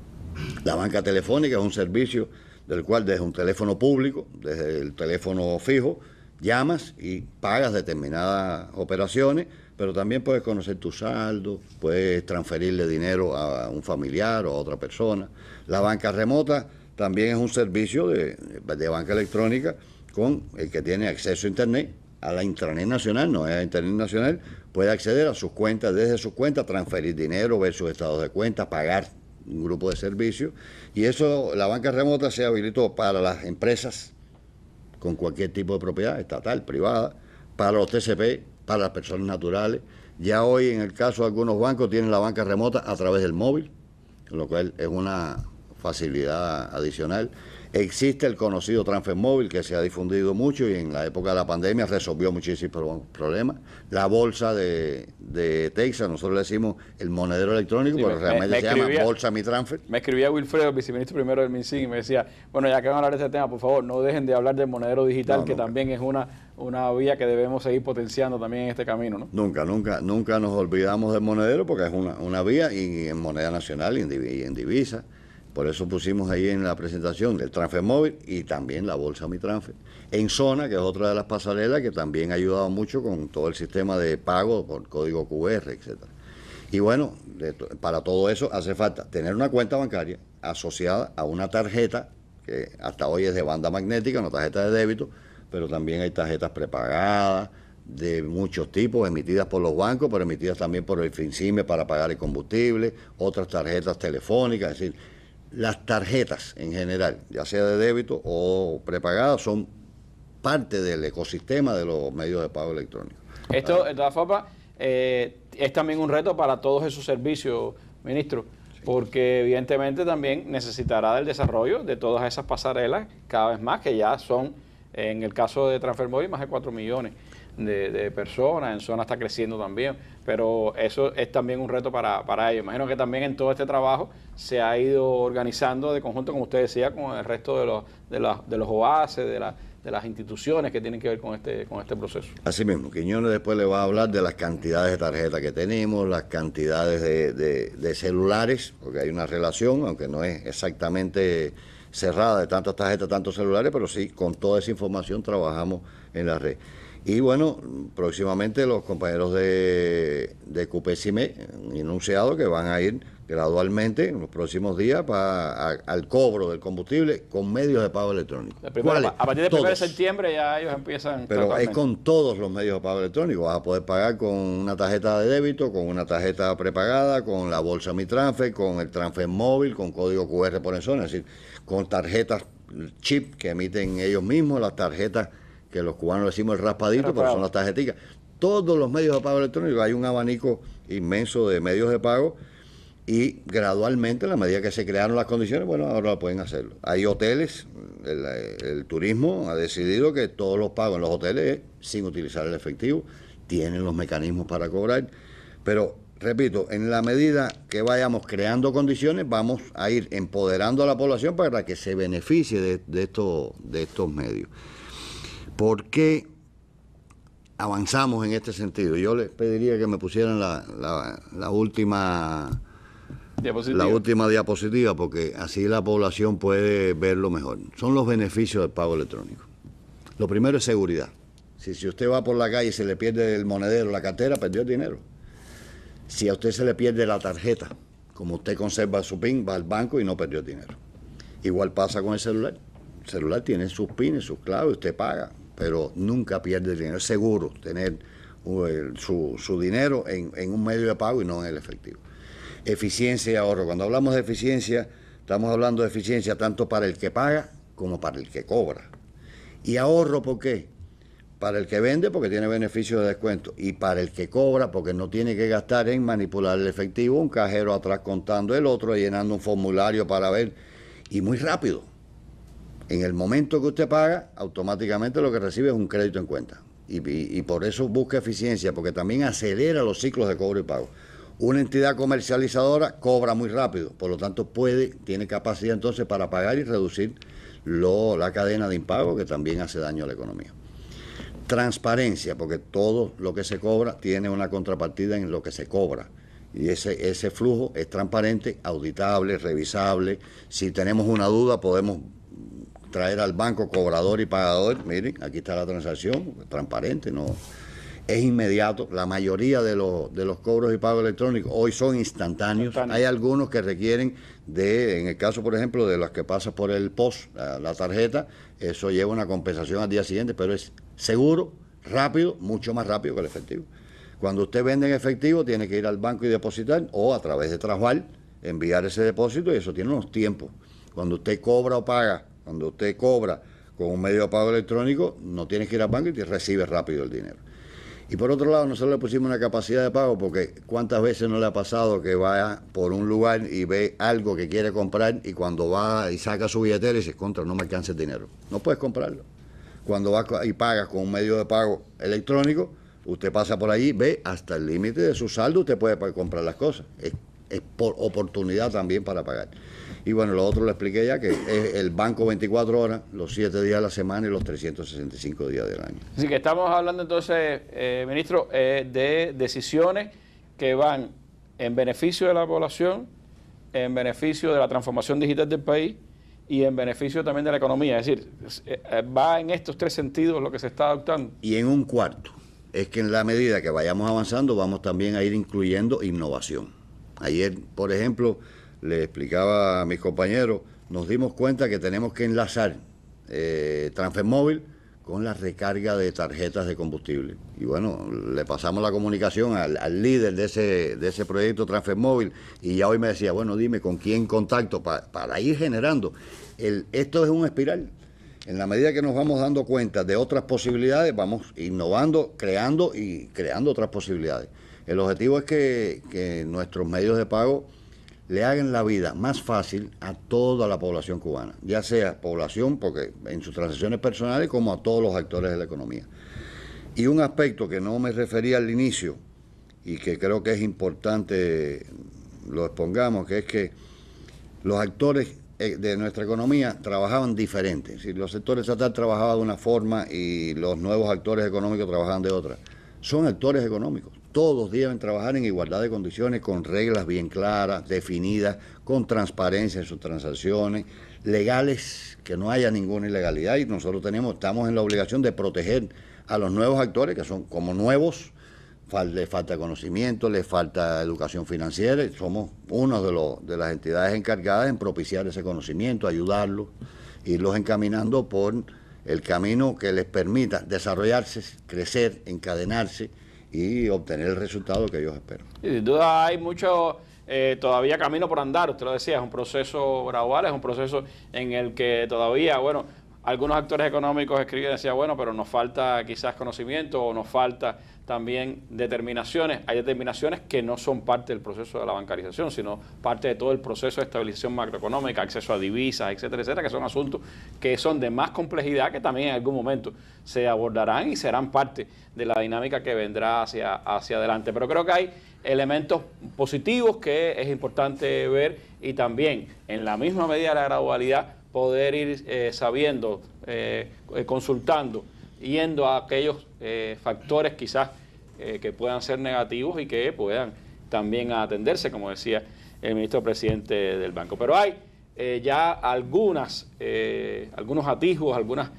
La banca telefónica es un servicio del cual desde un teléfono público, desde el teléfono fijo, llamas y pagas determinadas operaciones, pero también puedes conocer tu saldo, puedes transferirle dinero a un familiar o a otra persona, la banca remota también es un servicio de, banca electrónica con el que tiene acceso a Internet, a la intranet nacional, no es a Internet nacional, puede acceder a sus cuentas, desde sus cuentas, transferir dinero, ver sus estados de cuenta, pagar un grupo de servicios. Y eso, la banca remota se habilitó para las empresas con cualquier tipo de propiedad, estatal, privada, para los TCP, para las personas naturales. Ya hoy, en el caso de algunos bancos, tienen la banca remota a través del móvil, lo cual es una facilidad adicional. Existe el conocido transfer móvil que se ha difundido mucho y en la época de la pandemia resolvió muchísimos problemas. La bolsa de, Texas, nosotros le decimos el monedero electrónico, pero realmente se llama bolsa mi transfer. Me escribía Wilfredo, viceministro primero del MINSIN, y me decía, bueno, ya que van a hablar de este tema, por favor, no dejen de hablar del monedero digital, que también es una, una vía que debemos seguir potenciando también en este camino, Nunca, nunca, nunca nos olvidamos del monedero porque es una, vía y en moneda nacional y en, y en divisa. Por eso pusimos ahí en la presentación el transfer móvil y también la bolsa Mi Transfer. En Zona, que es otra de las pasarelas que también ha ayudado mucho con todo el sistema de pago por código QR, etcétera. Y bueno, para todo eso hace falta tener una cuenta bancaria asociada a una tarjeta, que hasta hoy es de banda magnética, una tarjeta de débito, pero también hay tarjetas prepagadas de muchos tipos, emitidas por los bancos, pero emitidas también por el FinCime para pagar el combustible, otras tarjetas telefónicas, es decir, las tarjetas en general, ya sea de débito o prepagado, son parte del ecosistema de los medios de pago electrónico. Esto, de todas formas, eh, es también un reto para todos esos servicios, ministro, porque evidentemente también necesitará del desarrollo de todas esas pasarelas cada vez más, que ya son, en el caso de Transfermóvil, más de 4 millones de personas, en zona está creciendo también pero eso es también un reto para, para ellos. Imagino que también en todo este trabajo se ha ido organizando de conjunto, como usted decía, con el resto de los, de de los OASE, de, de las instituciones que tienen que ver con este, con este proceso. Así mismo, Quiñones después le va a hablar de las cantidades de tarjetas que tenemos, las cantidades de, de, de celulares, porque hay una relación, aunque no es exactamente cerrada de tantas tarjetas, tantos celulares, pero sí, con toda esa información trabajamos en la red. Y bueno, próximamente los compañeros de, de CUPESIME han enunciado que van a ir gradualmente en los próximos días para, al cobro del combustible con medios de pago electrónico. a partir del 1 de septiembre ya ellos empiezan. Pero es con todos los medios de pago electrónico. Vas a poder pagar con una tarjeta de débito, con una tarjeta prepagada, con la bolsa Mi Transfer, con el transfer móvil, con código QR por en zona, es decir, con tarjetas chip que emiten ellos mismos, las tarjetas que los cubanos le decimos el raspadito, pero son las tarjetitas... Todos los medios de pago electrónico, hay un abanico inmenso de medios de pago y gradualmente, a la medida que se crearon las condiciones, bueno, ahora pueden hacerlo. Hay hoteles, el, turismo ha decidido que todos los pagos en los hoteles, sin utilizar el efectivo, tienen los mecanismos para cobrar, pero repito, en la medida que vayamos creando condiciones, vamos a ir empoderando a la población para que se beneficie de, de estos medios. ¿Por qué avanzamos en este sentido? Yo le pediría que me pusieran la, última... La última diapositiva, porque así la población puede verlo mejor. Son los beneficios del pago electrónico. Lo primero es seguridad. Si, usted va por la calle y se le pierde el monedero, la cartera, perdió el dinero. Si a usted se le pierde la tarjeta, como usted conserva su PIN, va al banco y no perdió dinero. Igual pasa con el celular. El celular tiene sus y sus claves, usted paga pero nunca pierde dinero. Es seguro tener uh, su, dinero en, un medio de pago y no en el efectivo. Eficiencia y ahorro. Cuando hablamos de eficiencia, estamos hablando de eficiencia tanto para el que paga como para el que cobra. Y ahorro, ¿por qué? Para el que vende porque tiene beneficios de descuento y para el que cobra porque no tiene que gastar en manipular el efectivo, un cajero atrás contando el otro, llenando un formulario para ver y muy rápido en el momento que usted paga, automáticamente lo que recibe es un crédito en cuenta. Y, por eso busca eficiencia, porque también acelera los ciclos de cobro y pago. Una entidad comercializadora cobra muy rápido, por lo tanto puede, tiene capacidad entonces para pagar y reducir la cadena de impago que también hace daño a la economía. Transparencia, porque todo lo que se cobra tiene una contrapartida en lo que se cobra. Y ese flujo es transparente, auditable, revisable. Si tenemos una duda podemos traer al banco cobrador y pagador. Miren, aquí está la transacción, transparente, no es inmediato. La mayoría de los, de los cobros y pagos electrónicos hoy son instantáneos. Hay algunos que requieren de, en el caso, por ejemplo, de los que pasan por el POS, la, tarjeta, eso lleva una compensación al día siguiente, pero es seguro, rápido, mucho más rápido que el efectivo. Cuando usted vende en efectivo, tiene que ir al banco y depositar, o a través de Transval, enviar ese depósito, y eso tiene unos tiempos. Cuando usted cobra o paga cuando usted cobra con un medio de pago electrónico, no tienes que ir al banco y te recibe rápido el dinero. Y por otro lado, nosotros le pusimos una capacidad de pago porque cuántas veces no le ha pasado que vaya por un lugar y ve algo que quiere comprar y cuando va y saca su billetera y dice, contra, no me alcanza el dinero. No puedes comprarlo. Cuando vas y pagas con un medio de pago electrónico, usted pasa por allí, ve hasta el límite de su saldo, usted puede comprar las cosas. Es, es por oportunidad también para pagar. Y bueno, lo otro lo expliqué ya, que es el banco 24 horas, los 7 días de la semana y los 365 días del año. Así que estamos hablando entonces, eh, ministro, eh, de decisiones que van en beneficio de la población, en beneficio de la transformación digital del país y en beneficio también de la economía. Es decir, eh, va en estos tres sentidos lo que se está adoptando. Y en un cuarto, es que en la medida que vayamos avanzando vamos también a ir incluyendo innovación. Ayer, por ejemplo, le explicaba a mis compañeros, nos dimos cuenta que tenemos que enlazar eh, transfermóvil con la recarga de tarjetas de combustible. Y bueno, le pasamos la comunicación al, líder de ese, de ese proyecto transfermóvil y ya hoy me decía, bueno, dime con quién contacto para ir generando. esto es un espiral. En la medida que nos vamos dando cuenta de otras posibilidades, vamos innovando, creando y creando otras posibilidades. El objetivo es que nuestros medios de pago le hagan la vida más fácil a toda la población cubana, ya sea población, porque en sus transacciones personales, como a todos los actores de la economía. Y un aspecto que no me refería al inicio y que creo que es importante lo expongamos, que es que los actores eh, de nuestra economía trabajaban diferente. Si los sectores estatales trabajaban de una forma y los nuevos actores económicos trabajaban de otra. Son actores económicos todos deben trabajar en igualdad de condiciones, con reglas bien claras, definidas, con transparencia en sus transacciones, legales, que no haya ninguna ilegalidad y nosotros tenemos, estamos en la obligación de proteger a los nuevos actores que son como nuevos, les falta conocimiento, les falta educación financiera, somos una de, los, de las entidades encargadas en propiciar ese conocimiento, ayudarlos, irlos encaminando por el camino que les permita desarrollarse, crecer, encadenarse y obtener el resultado que ellos esperan. sin duda hay mucho eh, todavía camino por andar, usted lo decía, es un proceso gradual, es un proceso en el que todavía, bueno, algunos actores económicos escribían y decían, bueno, pero nos falta quizás conocimiento o nos falta también determinaciones. Hay determinaciones que no son parte del proceso de la bancarización, sino parte de todo el proceso de estabilización macroeconómica, acceso a divisas, etcétera, etcétera, que son asuntos que son de más complejidad que también en algún momento se abordarán y serán parte de la dinámica que vendrá hacia, hacia adelante. Pero creo que hay elementos positivos que es importante ver y también en la misma medida la gradualidad poder ir eh, sabiendo, eh, eh, consultando, yendo a aquellos factores quizás que puedan ser negativos y que puedan también atenderse, como decía el ministro presidente del banco. Pero hay ya algunas, algunos atisbos, algunas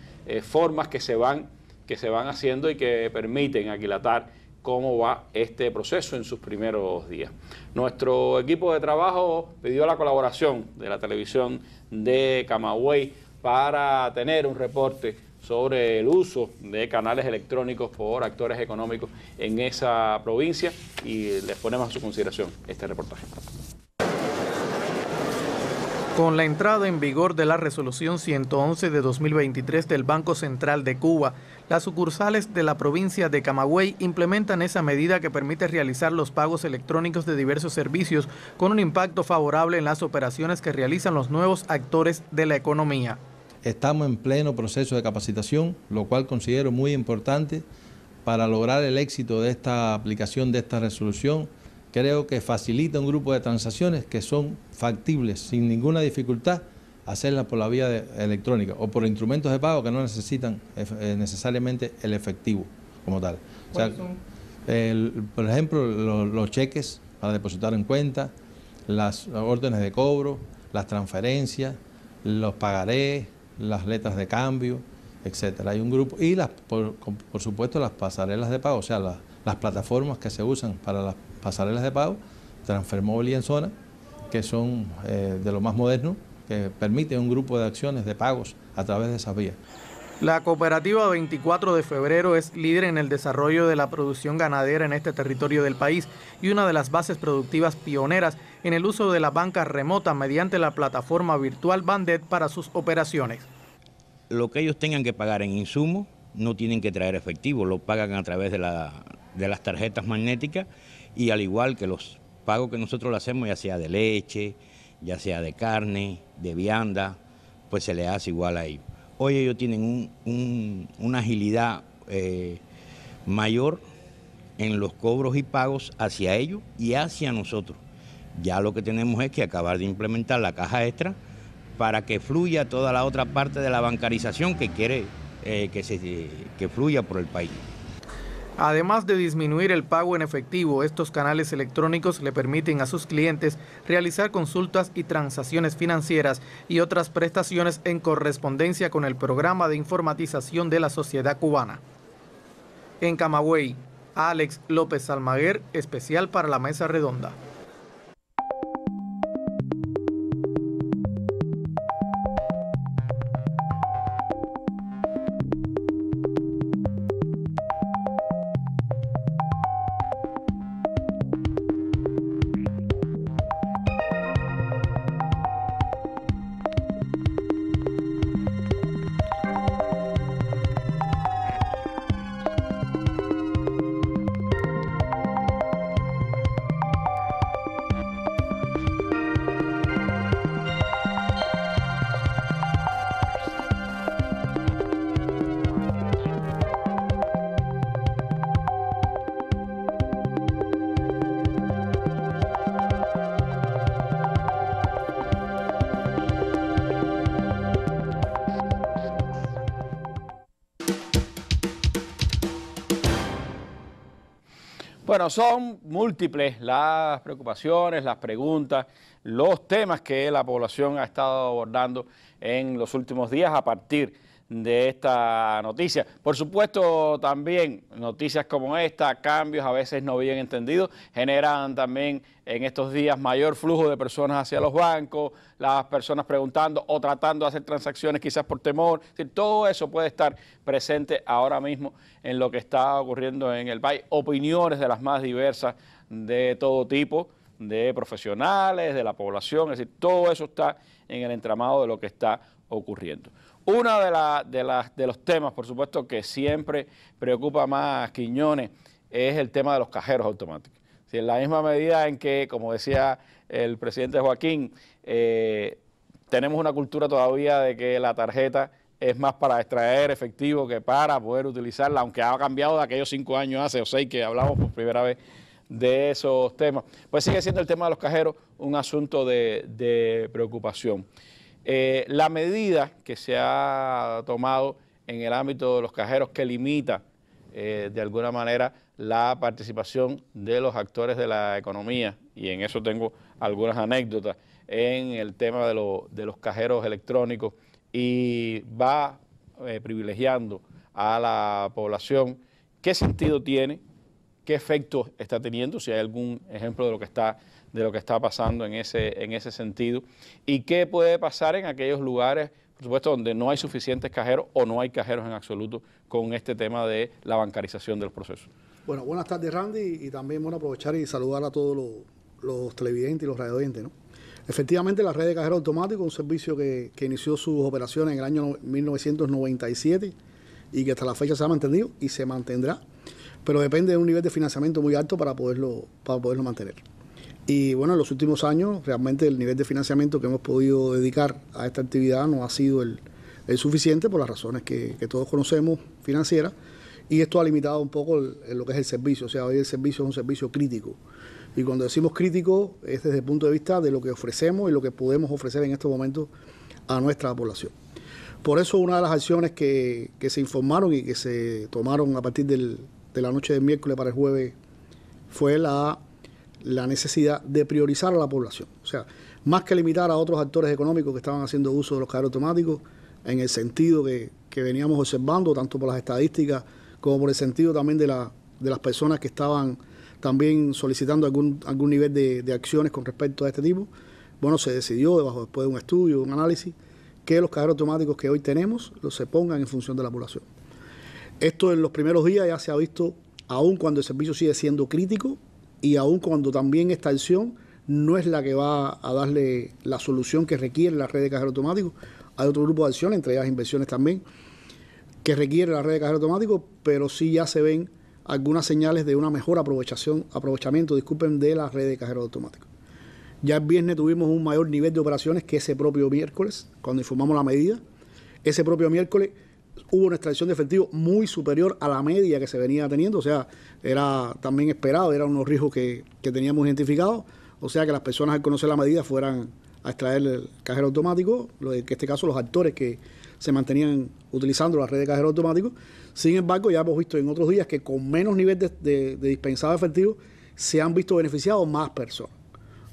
formas que se, van, que se van haciendo y que permiten aquilatar cómo va este proceso en sus primeros días. Nuestro equipo de trabajo pidió la colaboración de la televisión de Camagüey para tener un reporte sobre el uso de canales electrónicos por actores económicos en esa provincia y les ponemos a su consideración este reportaje. Con la entrada en vigor de la resolución 111 de 2023 del Banco Central de Cuba, las sucursales de la provincia de Camagüey implementan esa medida que permite realizar los pagos electrónicos de diversos servicios con un impacto favorable en las operaciones que realizan los nuevos actores de la economía. Estamos en pleno proceso de capacitación, lo cual considero muy importante para lograr el éxito de esta aplicación, de esta resolución creo que facilita un grupo de transacciones que son factibles sin ninguna dificultad hacerlas por la vía electrónica o por instrumentos de pago que no necesitan eh, necesariamente el efectivo como tal. O sea, por ejemplo, los cheques para depositar en cuenta, las órdenes de cobro, las transferencias, los pagarés, las letras de cambio, etcétera. Hay un grupo y las por, supuesto las pasarelas de pago, o sea, las plataformas que se usan para las pasarelas de pago, transfer en zona, que son eh, de lo más moderno, que permite un grupo de acciones de pagos a través de esas vías. La cooperativa 24 de febrero es líder en el desarrollo de la producción ganadera en este territorio del país y una de las bases productivas pioneras en el uso de la banca remota mediante la plataforma virtual Bandet para sus operaciones. Lo que ellos tengan que pagar en insumo no tienen que traer efectivo, lo pagan a través de las tarjetas magnéticas y al igual que los pagos que nosotros le hacemos, ya sea de leche, ya sea de carne, de vianda, pues se le hace igual a ellos. Hoy ellos tienen una agilidad eh, mayor en los cobros y pagos hacia ellos y hacia nosotros. Ya lo que tenemos es que acabar de implementar la caja extra para que fluya toda la otra parte de la bancarización que quiere eh, que fluya por el país. Además de disminuir el pago en efectivo, estos canales electrónicos le permiten a sus clientes realizar consultas y transacciones financieras y otras prestaciones en correspondencia con el programa de informatización de la sociedad cubana. En Camagüey, Alex López Almaguer, especial para la mesa redonda. Bueno, son múltiples las preocupaciones, las preguntas, los temas que la población ha estado abordando en los últimos días a partir de de esta noticia. Por supuesto, también noticias como esta, cambios a veces no bien entendidos, generan también en estos días mayor flujo de personas hacia los bancos, las personas preguntando o tratando de hacer transacciones quizás por temor. todo eso puede estar presente ahora mismo en lo que está ocurriendo en el país. Opiniones de las más diversas de todo tipo de profesionales, de la población, es decir, todo eso está en el entramado de lo que está ocurriendo. Uno de, de, los temas, por supuesto, que siempre preocupa más a Quiñones es el tema de los cajeros automáticos. Si en la misma medida en que, como decía el presidente Joaquín, eh, tenemos una cultura todavía de que la tarjeta es más para extraer efectivo que para poder utilizarla, aunque ha cambiado de aquellos cinco años hace o seis que hablamos por primera vez de esos temas. Pues sigue siendo el tema de los cajeros un asunto de preocupación. Eh, la medida que se ha tomado en el ámbito de los cajeros que limita eh, de alguna manera la participación de los actores de la economía, y en eso tengo algunas anécdotas, en el tema de, los cajeros electrónicos y va eh, privilegiando a la población. ¿Qué sentido tiene? ¿Qué efecto está teniendo? Si hay algún ejemplo de lo que está de lo que está pasando en ese, en ese sentido y qué puede pasar en aquellos lugares, por supuesto, donde no hay suficientes cajeros o no hay cajeros en absoluto con este tema de la bancarización del proceso. Bueno, buenas tardes Randy y también bueno aprovechar y saludar a todos los, televidentes y los radioyentes, ¿no? Efectivamente, la red de cajeros automáticos, un servicio que, que inició sus operaciones en el año 1997 y que hasta la fecha se ha mantenido y se mantendrá, pero depende de un nivel de financiamiento muy alto para poderlo, para poderlo mantener. Y bueno, en los últimos años realmente el nivel de financiamiento que hemos podido dedicar a esta actividad no ha sido el, suficiente por las razones que, todos conocemos financieras y esto ha limitado un poco lo que es el servicio. O sea, hoy el servicio es un servicio crítico. Y cuando decimos crítico es desde el punto de vista de lo que ofrecemos y lo que podemos ofrecer en estos momentos a nuestra población. Por eso una de las acciones que, se informaron y que se tomaron a partir de la noche del miércoles para el jueves fue la la necesidad de priorizar a la población. O sea, más que limitar a otros actores económicos que estaban haciendo uso de los cajeros automáticos, en el sentido que, veníamos observando, tanto por las estadísticas como por el sentido también de, la, de las personas que estaban también solicitando algún, algún nivel de, acciones con respecto a este tipo, bueno, se decidió, debajo, después de un estudio, un análisis, que los cajeros automáticos que hoy tenemos los se pongan en función de la población. Esto en los primeros días ya se ha visto, aun cuando el servicio sigue siendo crítico, y aun cuando también esta acción no es la que va a darle la solución que requiere la red de cajero automático. Hay otro grupo de acciones, entre ellas inversiones también, que requiere la red de cajero automático, pero sí ya se ven algunas señales de una mejor aprovechación, aprovechamiento, disculpen, de la red de cajero automático. Ya el viernes tuvimos un mayor nivel de operaciones que ese propio miércoles, cuando informamos la medida. Ese propio miércoles hubo una extracción de efectivo muy superior a la media que se venía teniendo, o sea, era también esperado, era unos riesgos que, teníamos identificados, o sea, que las personas al conocer la medida fueran a extraer el cajero automático, en este caso los actores que se mantenían utilizando la red de cajero automático. Sin embargo, ya hemos visto en otros días que con menos nivel de, de, de dispensado efectivo se han visto beneficiados más personas.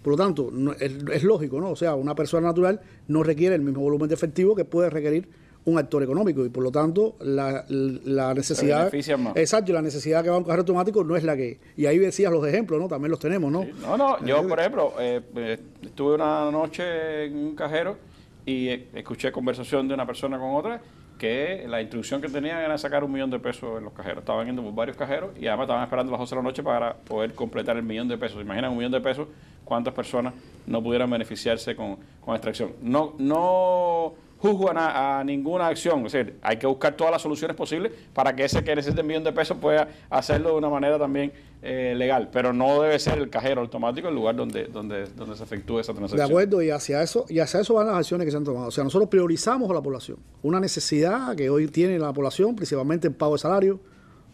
Por lo tanto, es, lógico, ¿no? O sea, una persona natural no requiere el mismo volumen de efectivo que puede requerir un actor económico y por lo tanto la, necesidad exacto la necesidad que va a un cajero automático no es la que y ahí decías los ejemplos no también los tenemos no no no yo por ejemplo eh, eh, estuve una noche en un cajero y eh, escuché conversación de una persona con otra que la instrucción que tenían era sacar un millón de pesos en los cajeros. Estaban yendo por varios cajeros y además estaban esperando las 12 de la noche para poder completar el millón de pesos. imagina un millón de pesos, cuántas personas no pudieran beneficiarse con, con extracción. No, no juzgo a, ninguna acción. Es decir, hay que buscar todas las soluciones posibles para que ese que necesite un millón de pesos pueda hacerlo de una manera también eh, legal. Pero no debe ser el cajero automático el lugar donde, donde, donde se efectúe esa transacción. De acuerdo, y hacia, eso, y hacia eso van las acciones que se han tomado. O sea, nosotros priorizamos a la población. Una necesidad que hoy tiene la población, principalmente en pago de salario,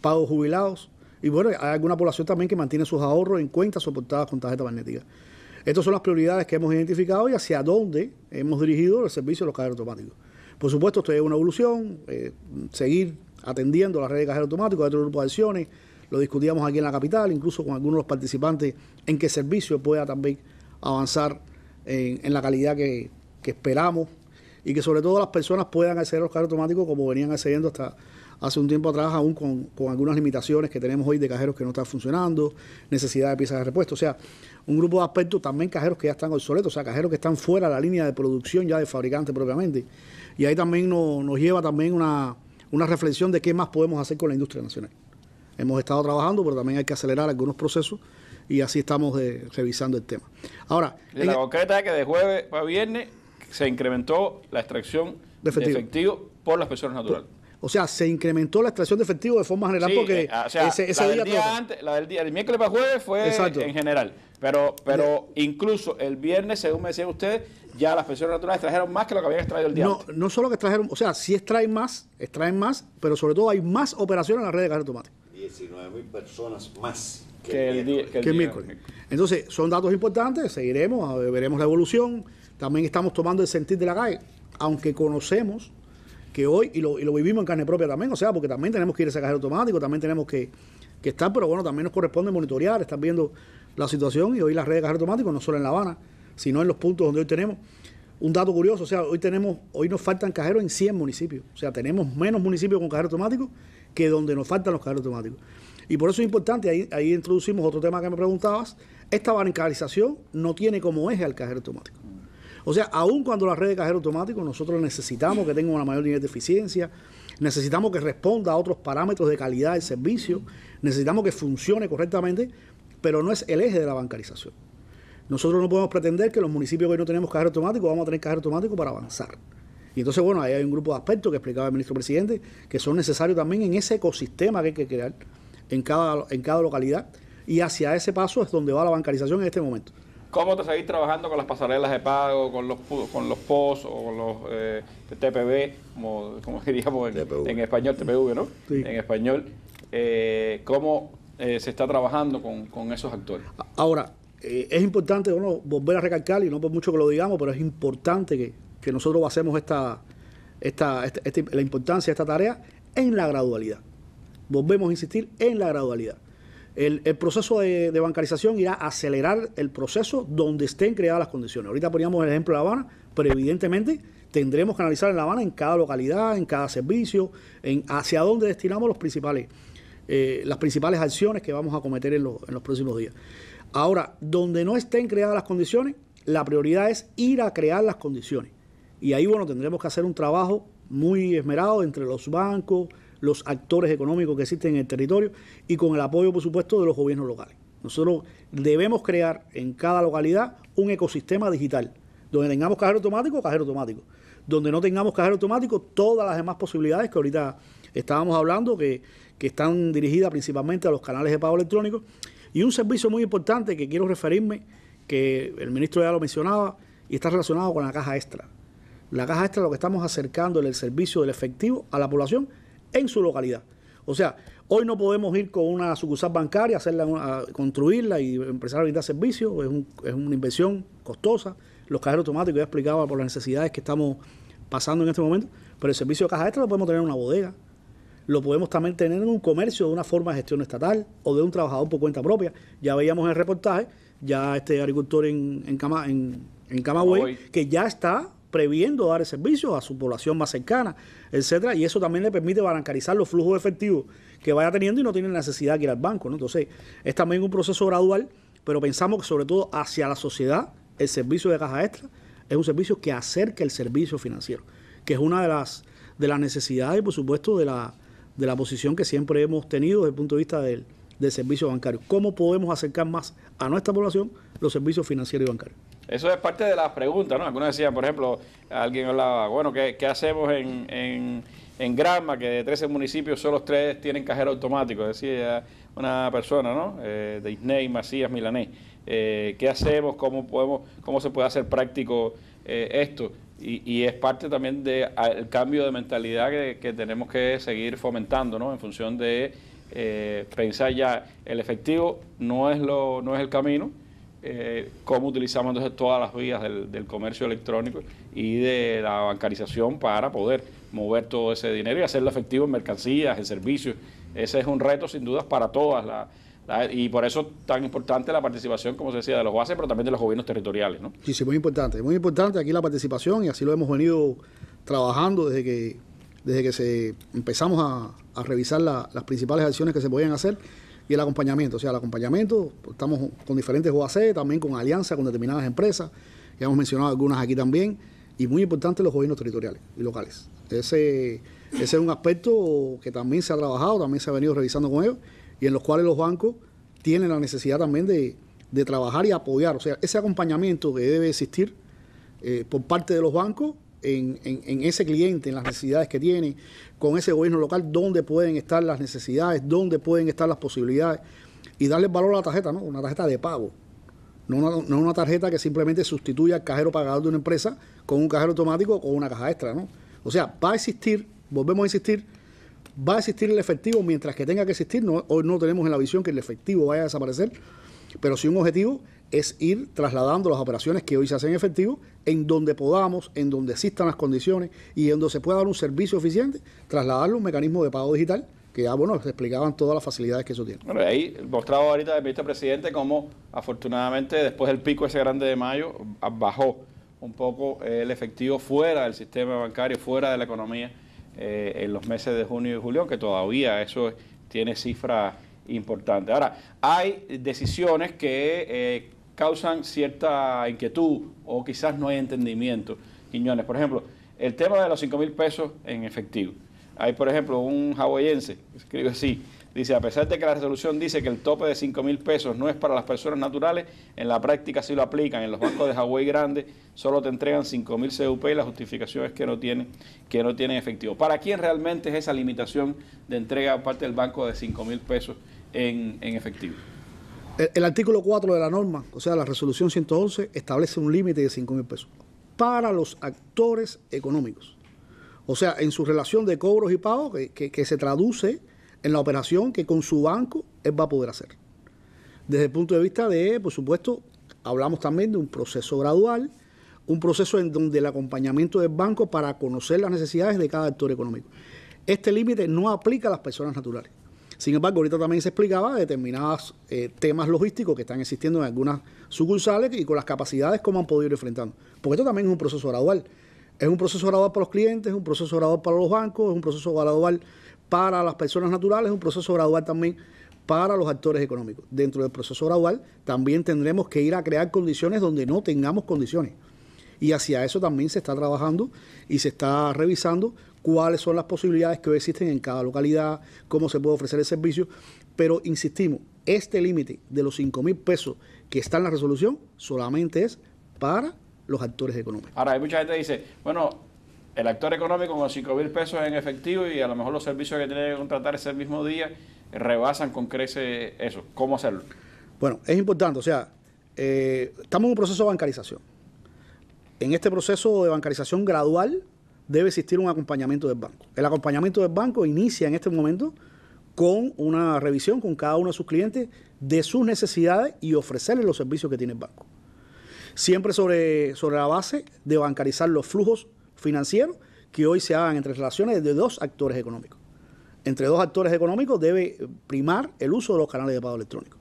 pago de jubilados. Y bueno, hay alguna población también que mantiene sus ahorros en cuentas soportadas con tarjeta magnética. Estas son las prioridades que hemos identificado y hacia dónde hemos dirigido el servicio de los cajeros automáticos. Por supuesto, esto es una evolución, eh, seguir atendiendo la red de cajeros automáticos, hay otro grupo de acciones, lo discutíamos aquí en la capital, incluso con algunos de los participantes, en qué servicio pueda también avanzar en, la calidad que, esperamos y que sobre todo las personas puedan acceder a los cajeros automáticos como venían accediendo hasta hace un tiempo atrás, aún con, con algunas limitaciones que tenemos hoy de cajeros que no están funcionando, necesidad de piezas de repuesto. O sea, un grupo de aspectos también cajeros que ya están obsoletos, o sea, cajeros que están fuera de la línea de producción ya de fabricante propiamente. Y ahí también nos, lleva también una, reflexión de qué más podemos hacer con la industria nacional. Hemos estado trabajando, pero también hay que acelerar algunos procesos y así estamos eh, revisando el tema. Ahora, la concreta e- es que de jueves a viernes se incrementó la extracción de efectivo, por las personas naturales. O sea, se incrementó la extracción de efectivo de forma general porque eh, ese, la día, del día antes, la del día miércoles para jueves fue en general. Pero, pero incluso el viernes, según me decía usted, ya las pensiones naturales trajeron más que lo que habían extraído el día. No, antes. no solo que extrajeron, o sea, sí extraen más, extraen más, pero sobre todo hay más operaciones en la red de cajas de 19.000 personas más que, el, día Que el miércoles. Entonces, son datos importantes, seguiremos, veremos la evolución. También estamos tomando el sentir de la calle, aunque conocemos que hoy, y lo, y lo vivimos en carne propia también, o sea, porque también tenemos que ir a ese cajero automático, también tenemos que, estar, pero bueno, también nos corresponde monitorear, están viendo la situación y hoy las redes de cajero automático, no solo en La Habana, sino en los puntos donde hoy tenemos. Un dato curioso, o sea, hoy tenemos, hoy nos faltan cajeros en 100 municipios, o sea, tenemos menos municipios con cajero automático que donde nos faltan los cajeros automáticos. Y por eso es importante, ahí, ahí introducimos otro tema que me preguntabas, esta bancarización no tiene como eje al cajero automático. O sea, aun cuando la red de cajero automático, nosotros necesitamos que tenga una mayor nivel de eficiencia, necesitamos que responda a otros parámetros de calidad del servicio, necesitamos que funcione correctamente, pero no es el eje de la bancarización. Nosotros no podemos pretender que los municipios que hoy no tenemos cajero automático vamos a tener cajero automático para avanzar. Y entonces, bueno, ahí hay un grupo de aspectos que explicaba el ministro presidente que son necesarios también en ese ecosistema que hay que crear en cada, en cada localidad. Y hacia ese paso es donde va la bancarización en este momento. ¿Cómo te seguís trabajando con las pasarelas de pago, con los con los POS o con los eh, TPV, como, *laughs* diríamos en, español, TPV, ¿no? En español. Eh, ¿Cómo eh, se está trabajando con, esos actores? Ahora, es importante bueno, volver a recalcar, y no por mucho que lo digamos, pero es importante que, nosotros basemos esta, esta, este, este, la importancia de esta tarea en la gradualidad. Volvemos a insistir en la gradualidad. El, proceso de, bancarización irá a acelerar el proceso donde estén creadas las condiciones. Ahorita poníamos el ejemplo de La Habana, pero evidentemente tendremos que analizar en La Habana, en cada localidad, en cada servicio, en hacia dónde destinamos principales, eh, las principales acciones que vamos a cometer en, en los próximos días. Ahora, donde no estén creadas las condiciones, la prioridad es ir a crear las condiciones. Y ahí, bueno, tendremos que hacer un trabajo muy esmerado entre los bancos, los actores económicos que existen en el territorio y con el apoyo, por supuesto, de los gobiernos locales. Nosotros debemos crear en cada localidad un ecosistema digital, donde tengamos cajero automático, cajero automático. Donde no tengamos cajero automático, todas las demás posibilidades que ahorita estábamos hablando, que, que están dirigidas principalmente a los canales de pago electrónico. Y un servicio muy importante que quiero referirme, que el ministro ya lo mencionaba, y está relacionado con la caja extra. La caja extra lo que estamos acercando es el servicio del efectivo a la población en su localidad. O sea, hoy no podemos ir con una sucursal bancaria, construirla y empezar a brindar servicios, es, es, una inversión costosa. Los cajeros automáticos ya explicaba por las necesidades que estamos pasando en este momento, pero el servicio de caja extra lo podemos tener en una bodega, lo podemos también tener en un comercio de una forma de gestión estatal o de un trabajador por cuenta propia. Ya veíamos en el reportaje, ya este agricultor en, en, en, en Camagüey, que ya está previendo dar servicios a su población más cercana, etcétera, y eso también le permite bancarizar los flujos efectivos que vaya teniendo y no tiene necesidad de ir al banco, Entonces, es también un proceso gradual, pero pensamos que sobre todo hacia la sociedad, el servicio de caja extra es un servicio que acerca el servicio financiero, que es una de las de las necesidades y por supuesto de la, de la posición que siempre hemos tenido desde el punto de vista del servicio bancario. ¿Cómo podemos acercar más a nuestra población los servicios financieros y bancarios? Eso es parte de las preguntas, ¿no? Algunos decían, por ejemplo, alguien hablaba, bueno, ¿qué, hacemos en, en, Granma, que de 13 municipios solo tres tienen cajero automático? Decía una persona, ¿no? Eh, de Macías, Milanés. Eh, ¿Qué hacemos? ¿Cómo, podemos, ¿Cómo se puede hacer práctico eh, esto? Y, es parte también del cambio de mentalidad que, que, tenemos que seguir fomentando, ¿no? En función de eh, pensar ya, el efectivo no es, lo, no es el camino, eh, cómo utilizamos entonces todas las vías del, comercio electrónico y de la bancarización para poder mover todo ese dinero y hacerlo efectivo en mercancías, en servicios. Ese es un reto sin dudas para todas las y por eso tan importante la participación, como se decía, de los bases, pero también de los gobiernos territoriales. Sí, sí, muy importante. Muy importante aquí la participación y así lo hemos venido trabajando desde que, desde que se empezamos a, revisar las principales acciones que se podían hacer y el acompañamiento. O sea, el acompañamiento, estamos con diferentes OAC, también con alianzas con determinadas empresas, ya hemos mencionado algunas aquí también, y muy importante los gobiernos territoriales y locales. Ese, es un aspecto que también se ha trabajado, también se ha venido revisando con ellos, y en los cuales los bancos tienen la necesidad también de, trabajar y apoyar. O sea, ese acompañamiento que debe existir eh, por parte de los bancos en, en, en, ese cliente, en las necesidades que tiene, con ese gobierno local dónde pueden estar las necesidades, dónde pueden estar las posibilidades y darle valor a la tarjeta, ¿no? Una tarjeta de pago. No una, tarjeta que simplemente sustituya al cajero pagador de una empresa con un cajero automático o una caja extra, ¿no? O sea, va a existir, volvemos a insistir, va a existir el efectivo mientras que tenga que existir. No, hoy no tenemos en la visión que el efectivo vaya a desaparecer, pero sí un objetivo es ir trasladando las operaciones que hoy se hacen en efectivo en donde podamos, en donde existan las condiciones y en donde se pueda dar un servicio eficiente, trasladarle un mecanismo de pago digital que ya, bueno, explicaban todas las facilidades que eso tiene. Bueno, ahí mostrado ahorita el vicepresidente cómo afortunadamente después del pico ese grande de mayo bajó un poco eh, el efectivo fuera del sistema bancario, fuera de la economía eh, en los meses de junio y julio, que todavía eso tiene cifras importantes. Ahora, hay decisiones que eh, causan cierta inquietud o quizás no hay entendimiento. Quiñones, por ejemplo, el tema de los 5 mil pesos en efectivo. Hay, por ejemplo, un hawaiense, escribe así, dice, a pesar de que la resolución dice que el tope de 5 mil pesos no es para las personas naturales, en la práctica sí lo aplican. En los bancos de Hawái grandes solo te entregan 5 mil CUP y la justificación es que no, tienen, que no tienen efectivo. ¿Para quién realmente es esa limitación de entrega aparte del banco de 5 mil pesos en efectivo? El, artículo 4 de la norma, o sea, la resolución 111, establece un límite de 5 mil pesos para los actores económicos. O sea, en su relación de cobros y pagos, que, que se traduce en la operación que con su banco él va a poder hacer. Desde el punto de vista de, por supuesto, hablamos también de un proceso gradual, un proceso en donde el acompañamiento del banco para conocer las necesidades de cada actor económico. Este límite no aplica a las personas naturales. Sin embargo, ahorita también se explicaba determinados eh, temas logísticos que están existiendo en algunas sucursales y con las capacidades cómo han podido ir enfrentando. Porque esto también es un proceso gradual. Es un proceso gradual para los clientes, es un proceso gradual para los bancos, es un proceso gradual para las personas naturales, es un proceso gradual también para los actores económicos. Dentro del proceso gradual también tendremos que ir a crear condiciones donde no tengamos condiciones. Y hacia eso también se está trabajando y se está revisando cuáles son las posibilidades que existen en cada localidad, cómo se puede ofrecer el servicio. Pero insistimos, este límite de los 5 mil pesos que está en la resolución solamente es para los actores económicos. Ahora, hay mucha gente que dice, bueno, el actor económico con 5 mil pesos en efectivo y a lo mejor los servicios que tiene que contratar ese mismo día rebasan con crece eso. ¿Cómo hacerlo? Bueno, es importante, o sea, eh, estamos en un proceso de bancarización. En este proceso de bancarización gradual, debe existir un acompañamiento del banco. El acompañamiento del banco inicia en este momento con una revisión con cada uno de sus clientes de sus necesidades y ofrecerles los servicios que tiene el banco. Siempre sobre, sobre la base de bancarizar los flujos financieros que hoy se hagan entre relaciones de dos actores económicos. Entre dos actores económicos debe primar el uso de los canales de pago electrónico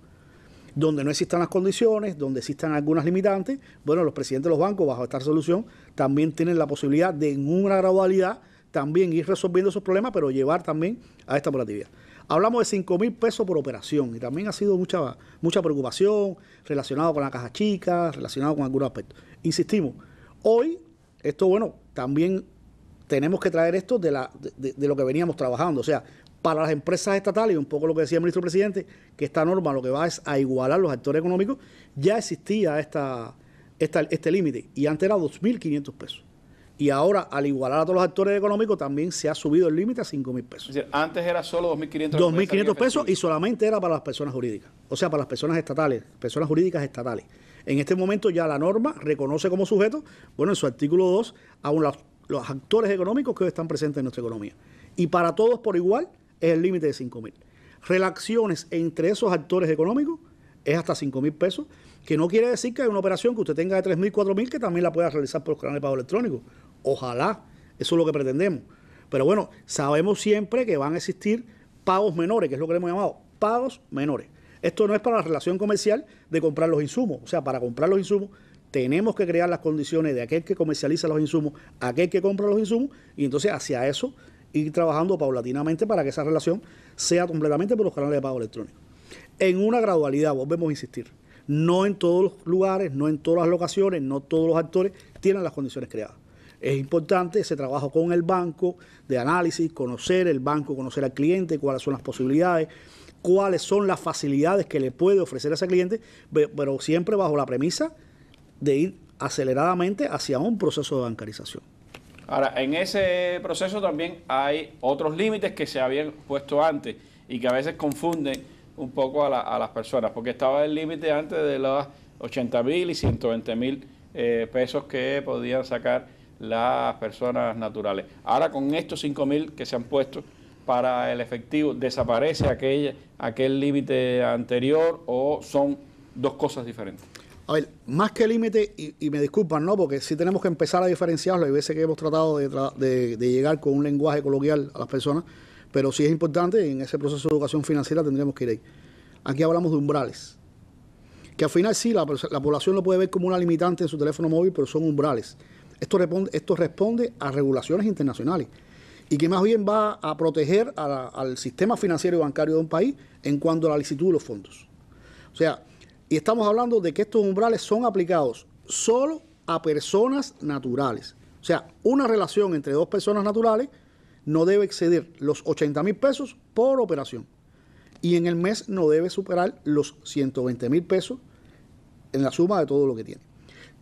donde no existan las condiciones, donde existan algunas limitantes, bueno, los presidentes de los bancos bajo esta resolución también tienen la posibilidad de en una gradualidad también ir resolviendo esos problemas, pero llevar también a esta operatividad. Hablamos de 5 mil pesos por operación y también ha sido mucha, mucha preocupación relacionado con la caja chica, relacionado con algunos aspectos. Insistimos, hoy esto, bueno, también tenemos que traer esto de, la, de, de, lo que veníamos trabajando. O sea, para las empresas estatales, un poco lo que decía el ministro presidente, que esta norma lo que va es a igualar los actores económicos, ya existía esta, este límite y antes era 2.500 pesos. Y ahora, al igualar a todos los actores económicos, también se ha subido el límite a 5.000 pesos. antes era solo 2.500 pesos. 2.500 pesos y solamente era para las personas jurídicas, o sea, para las personas estatales, personas jurídicas estatales. En este momento ya la norma reconoce como sujeto, bueno, en su artículo 2, a los actores económicos que hoy están presentes en nuestra economía. Y para todos por igual, es el límite de 5 mil. Relaciones entre esos actores económicos es hasta 5 mil pesos, que no quiere decir que hay una operación que usted tenga de 3 mil, 4 mil, que también la pueda realizar por los canales de pago electrónico. Ojalá, eso es lo que pretendemos. Pero bueno, sabemos siempre que van a existir pagos menores, que es lo que le hemos llamado pagos menores. Esto no es para la relación comercial de comprar los insumos. O sea, para comprar los insumos tenemos que crear las condiciones de aquel que comercializa los insumos, aquel que compra los insumos, y entonces hacia eso ir trabajando paulatinamente para que esa relación sea completamente por los canales de pago electrónico. En una gradualidad, volvemos a insistir, no en todos los lugares, no en todas las locaciones, no todos los actores tienen las condiciones creadas. Es importante ese trabajo con el banco de análisis, conocer el banco, conocer al cliente, cuáles son las posibilidades, cuáles son las facilidades que le puede ofrecer a ese cliente, pero siempre bajo la premisa de ir aceleradamente hacia un proceso de bancarización. Ahora, en ese proceso también hay otros límites que se habían puesto antes y que a veces confunden un poco a, las personas, porque estaba el límite antes de los 80 mil y 120 mil eh, pesos que podían sacar las personas naturales. Ahora con estos 5 mil que se han puesto para el efectivo, ¿desaparece aquel límite anterior o son dos cosas diferentes? A ver, más que límite, y, me disculpan, ¿no? Porque sí tenemos que empezar a diferenciarlo. Hay veces que hemos tratado de, llegar con un lenguaje coloquial a las personas, pero sí es importante, en ese proceso de educación financiera tendríamos que ir ahí. Aquí hablamos de umbrales, que al final sí, la, población lo puede ver como una limitante en su teléfono móvil, pero son umbrales. Esto responde, esto responde a regulaciones internacionales y que más bien va a proteger al sistema financiero y bancario de un país en cuanto a la licitud de los fondos. O sea, y estamos hablando de que estos umbrales son aplicados solo a personas naturales. O sea, una relación entre dos personas naturales no debe exceder los 80 mil pesos por operación. Y en el mes no debe superar los 120 mil pesos en la suma de todo lo que tiene.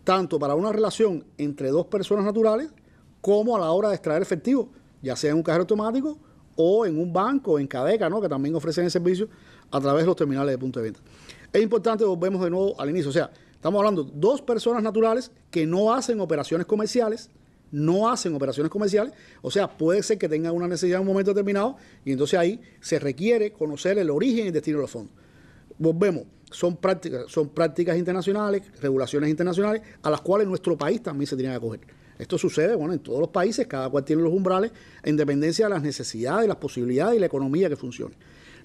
Tanto para una relación entre dos personas naturales como a la hora de extraer efectivo, ya sea en un cajero automático o en un banco, en Cadeca, ¿no? que también ofrecen el servicio a través de los terminales de punto de venta. Es importante, volvemos de nuevo al inicio. O sea, estamos hablando de dos personas naturales que no hacen operaciones comerciales, no hacen operaciones comerciales, o sea, puede ser que tengan una necesidad en un momento determinado y entonces ahí se requiere conocer el origen y el destino de los fondos. Volvemos, son prácticas, son prácticas internacionales, regulaciones internacionales, a las cuales nuestro país también se tiene que acoger. Esto sucede, bueno, en todos los países, cada cual tiene los umbrales en dependencia de las necesidades, las posibilidades y la economía que funcione.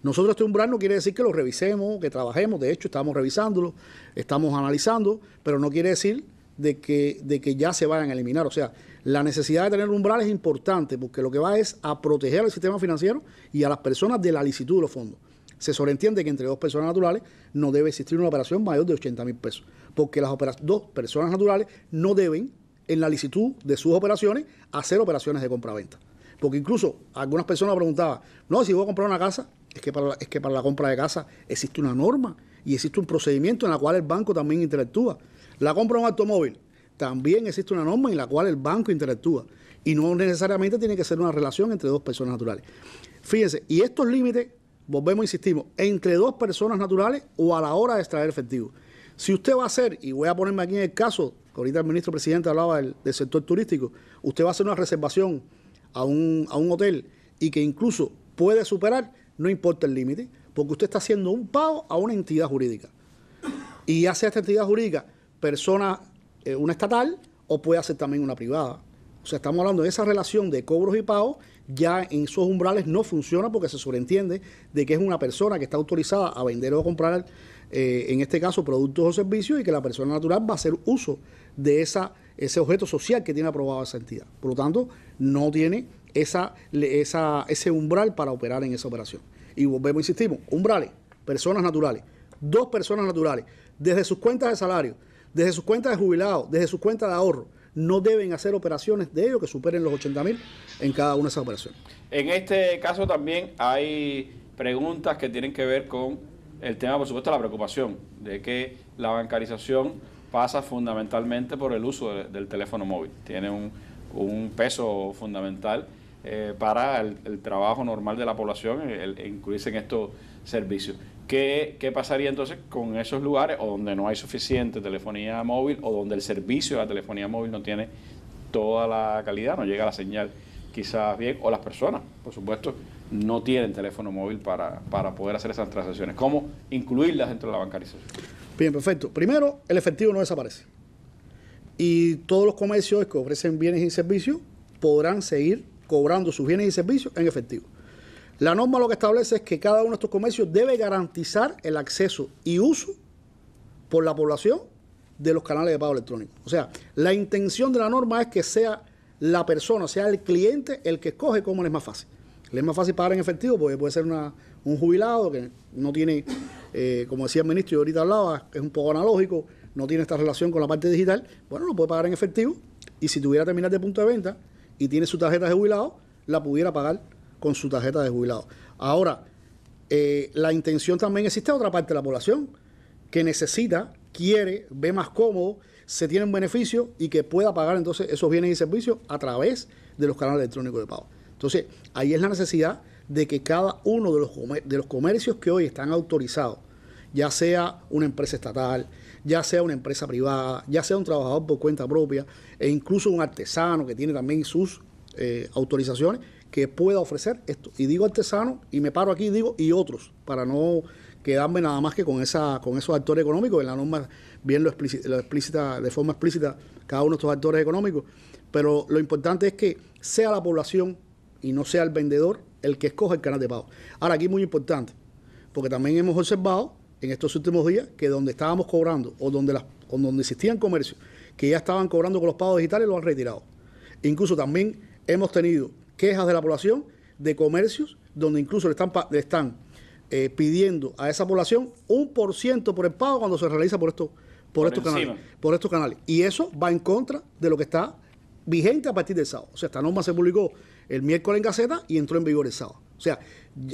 Nosotros este umbral no quiere decir que lo revisemos, que trabajemos, de hecho estamos revisándolo, estamos analizando, pero no quiere decir de que, de que ya se vayan a eliminar. O sea, la necesidad de tener un umbral es importante porque lo que va es a proteger al sistema financiero y a las personas de la licitud de los fondos. Se sobreentiende que entre dos personas naturales no debe existir una operación mayor de 80 mil pesos, porque las dos personas naturales no deben, en la licitud de sus operaciones, hacer operaciones de compra-venta. Porque incluso algunas personas preguntaban, no, si voy a comprar una casa, es que, para la, es que para la compra de casa existe una norma y existe un procedimiento en la cual el banco también interactúa. La compra de un automóvil, también existe una norma en la cual el banco interactúa. Y no necesariamente tiene que ser una relación entre dos personas naturales. Fíjense, y estos límites, volvemos, e insistimos, entre dos personas naturales o a la hora de extraer efectivo. Si usted va a hacer, y voy a ponerme aquí en el caso, que ahorita el ministro presidente hablaba del, sector turístico, usted va a hacer una reservación a un, a un hotel y que incluso puede superar, no importa el límite, porque usted está haciendo un pago a una entidad jurídica. Y sea esta entidad jurídica persona, eh, una estatal, o puede hacer también una privada. O sea, estamos hablando de esa relación de cobros y pagos, ya en esos umbrales no funciona porque se sobreentiende de que es una persona que está autorizada a vender o comprar, eh, en este caso, productos o servicios y que la persona natural va a hacer uso de esa, ese objeto social que tiene aprobado esa entidad. Por lo tanto, no tiene esa, ese umbral para operar en esa operación. Y volvemos, insistimos, umbrales, personas naturales, dos personas naturales, desde sus cuentas de salario, desde sus cuentas de jubilado, desde sus cuentas de ahorro, no deben hacer operaciones de ellos que superen los 80 mil en cada una de esas operaciones. En este caso también hay preguntas que tienen que ver con el tema, por supuesto, la preocupación de que la bancarización pasa fundamentalmente por el uso del teléfono móvil. Tiene un, un peso fundamental eh, para el, trabajo normal de la población, incluirse en estos servicios. ¿Qué, pasaría entonces con esos lugares o donde no hay suficiente telefonía móvil o donde el servicio de la telefonía móvil no tiene toda la calidad, no llega la señal quizás bien, o las personas, por supuesto, no tienen teléfono móvil para, para poder hacer esas transacciones? ¿Cómo incluirlas dentro de la bancarización? Bien, perfecto. Primero, el efectivo no desaparece. Y todos los comercios que ofrecen bienes y servicios podrán seguir cobrando sus bienes y servicios en efectivo. La norma lo que establece es que cada uno de estos comercios debe garantizar el acceso y uso por la población de los canales de pago electrónico. O sea, la intención de la norma es que sea la persona, sea el cliente el que escoge cómo le es más fácil. Le es más fácil pagar en efectivo porque puede ser un jubilado que no tiene, eh, como decía el ministro y ahorita hablaba, es un poco analógico, no tiene esta relación con la parte digital. Bueno, lo puede pagar en efectivo y si tuviera terminar de punto de venta, y tiene su tarjeta de jubilado, la pudiera pagar con su tarjeta de jubilado. Ahora, eh, la intención también existe a otra parte de la población que necesita, quiere, ve más cómodo, se tiene un beneficio y que pueda pagar entonces esos bienes y servicios a través de los canales electrónicos de pago. Entonces, ahí es la necesidad de que cada uno de los, de los comercios que hoy están autorizados, ya sea una empresa estatal, ya sea una empresa privada, ya sea un trabajador por cuenta propia e incluso un artesano que tiene también sus eh, autorizaciones que pueda ofrecer esto. Y digo artesano y me paro aquí y digo y otros para no quedarme nada más que con esa con esos actores económicos. En la norma bien lo explícita de forma explícita cada uno de estos actores económicos. Pero lo importante es que sea la población y no sea el vendedor el que escoja el canal de pago. Ahora, aquí es muy importante, porque también hemos observado en estos últimos días que donde estábamos cobrando o donde, las, donde existían comercios que ya estaban cobrando con los pagos digitales lo han retirado. Incluso también hemos tenido quejas de la población de comercios donde incluso le están, están eh, pidiendo a esa población un por ciento por el pago cuando se realiza por, por, estos canales, por estos canales. Y eso va en contra de lo que está vigente a partir del sábado. O sea, esta norma se publicó el miércoles en Gaceta y entró en vigor el sábado. O sea,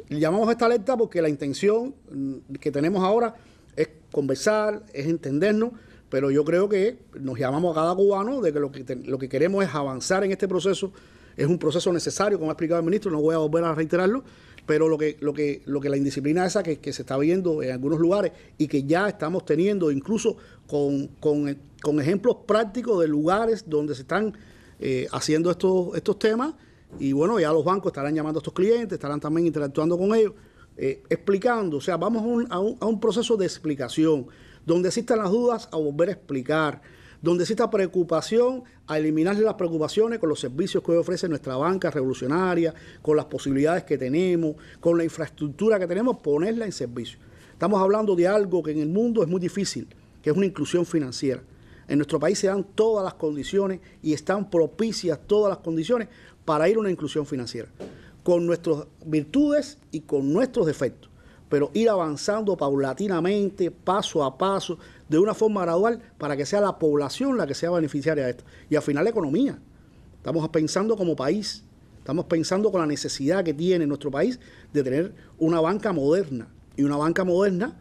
llamamos esta alerta porque la intención mm, que tenemos ahora es conversar, es entendernos, pero yo creo que nos llamamos a cada cubano de que lo que, lo que queremos es avanzar en este proceso. Es un proceso necesario, como ha explicado el ministro, no voy a volver a reiterarlo, pero lo que, lo que, lo que la indisciplina esa que, que se está viendo en algunos lugares y que ya estamos teniendo, incluso con, e-, ejemplos prácticos de lugares donde se están eh, haciendo estos, estos temas, y bueno, ya los bancos estarán llamando a estos clientes, estarán también interactuando con ellos, eh, explicando. O sea, vamos a un, proceso de explicación, donde existan las dudas a volver a explicar, donde exista preocupación a eliminar las preocupaciones con los servicios que hoy ofrece nuestra banca revolucionaria, con las posibilidades que tenemos, con la infraestructura que tenemos, ponerla en servicio. Estamos hablando de algo que en el mundo es muy difícil, que es una inclusión financiera. En nuestro país se dan todas las condiciones y están propicias todas las condiciones para ir a una inclusión financiera, con nuestras virtudes y con nuestros defectos, pero ir avanzando paulatinamente, paso a paso, de una forma gradual, para que sea la población la que sea beneficiaria de esto. Y al final la economía. Estamos pensando como país, estamos pensando con la necesidad que tiene nuestro país de tener una banca moderna. Y una banca moderna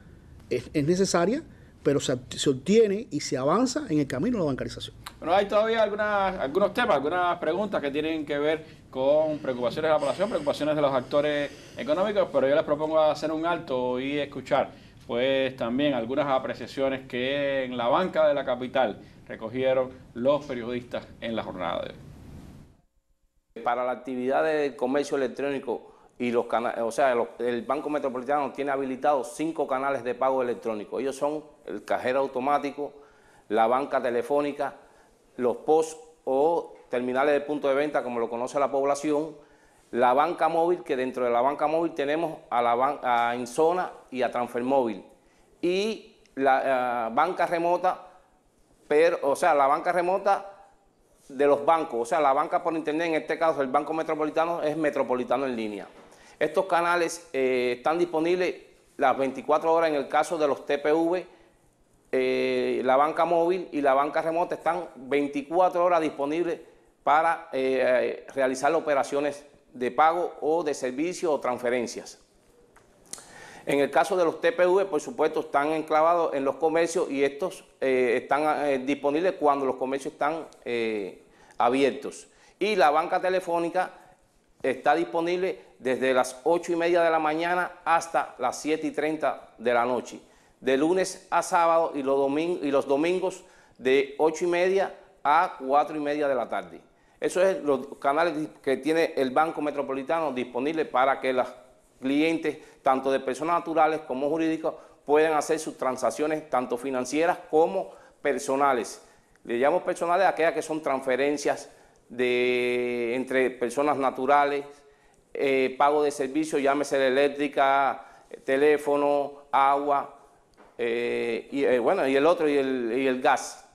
es, necesaria, pero se, se obtiene y se avanza en el camino de la bancarización. Bueno, hay todavía algunos temas, algunas preguntas que tienen que ver con preocupaciones de la población, preocupaciones de los actores económicos, pero yo les propongo hacer un alto y escuchar pues también algunas apreciaciones que en la banca de la capital recogieron los periodistas en la jornada de hoy. Para la actividad de comercio electrónico y los canales, o sea, el Banco Metropolitano tiene habilitados cinco canales de pago electrónico. Ellos son el cajero automático, la banca telefónica, los POS o terminales de punto de venta, como lo conoce la población, la banca móvil, que dentro de la banca móvil tenemos a, la a y a Transfermóvil y la eh, banca remota, pero, o sea, la banca remota de los bancos, o sea, la banca por internet, en este caso el Banco Metropolitano, es Metropolitano en línea. Estos canales eh, están disponibles las 24 horas en el caso de los TPV eh, la banca móvil y la banca remota están 24 horas disponibles para eh, realizar operaciones de pago o de servicio o transferencias. En el caso de los TPV, por supuesto, están enclavados en los comercios y estos eh, están disponibles cuando los comercios están abiertos. Y la banca telefónica está disponible desde las 8 y media de la mañana hasta las 7 y 30 de la noche de lunes a sábado y los, domingos, de 8 y media a 4 y media de la tarde. Eso es los canales que tiene el Banco Metropolitano disponible para que los clientes, tanto de personas naturales como jurídicas, puedan hacer sus transacciones tanto financieras como personales. Le llamo personales a aquellas que son transferencias de, entre personas naturales, eh, pago de servicios, llámese eléctrica, teléfono, agua, eh, y eh, bueno, y el otro, y el, gas.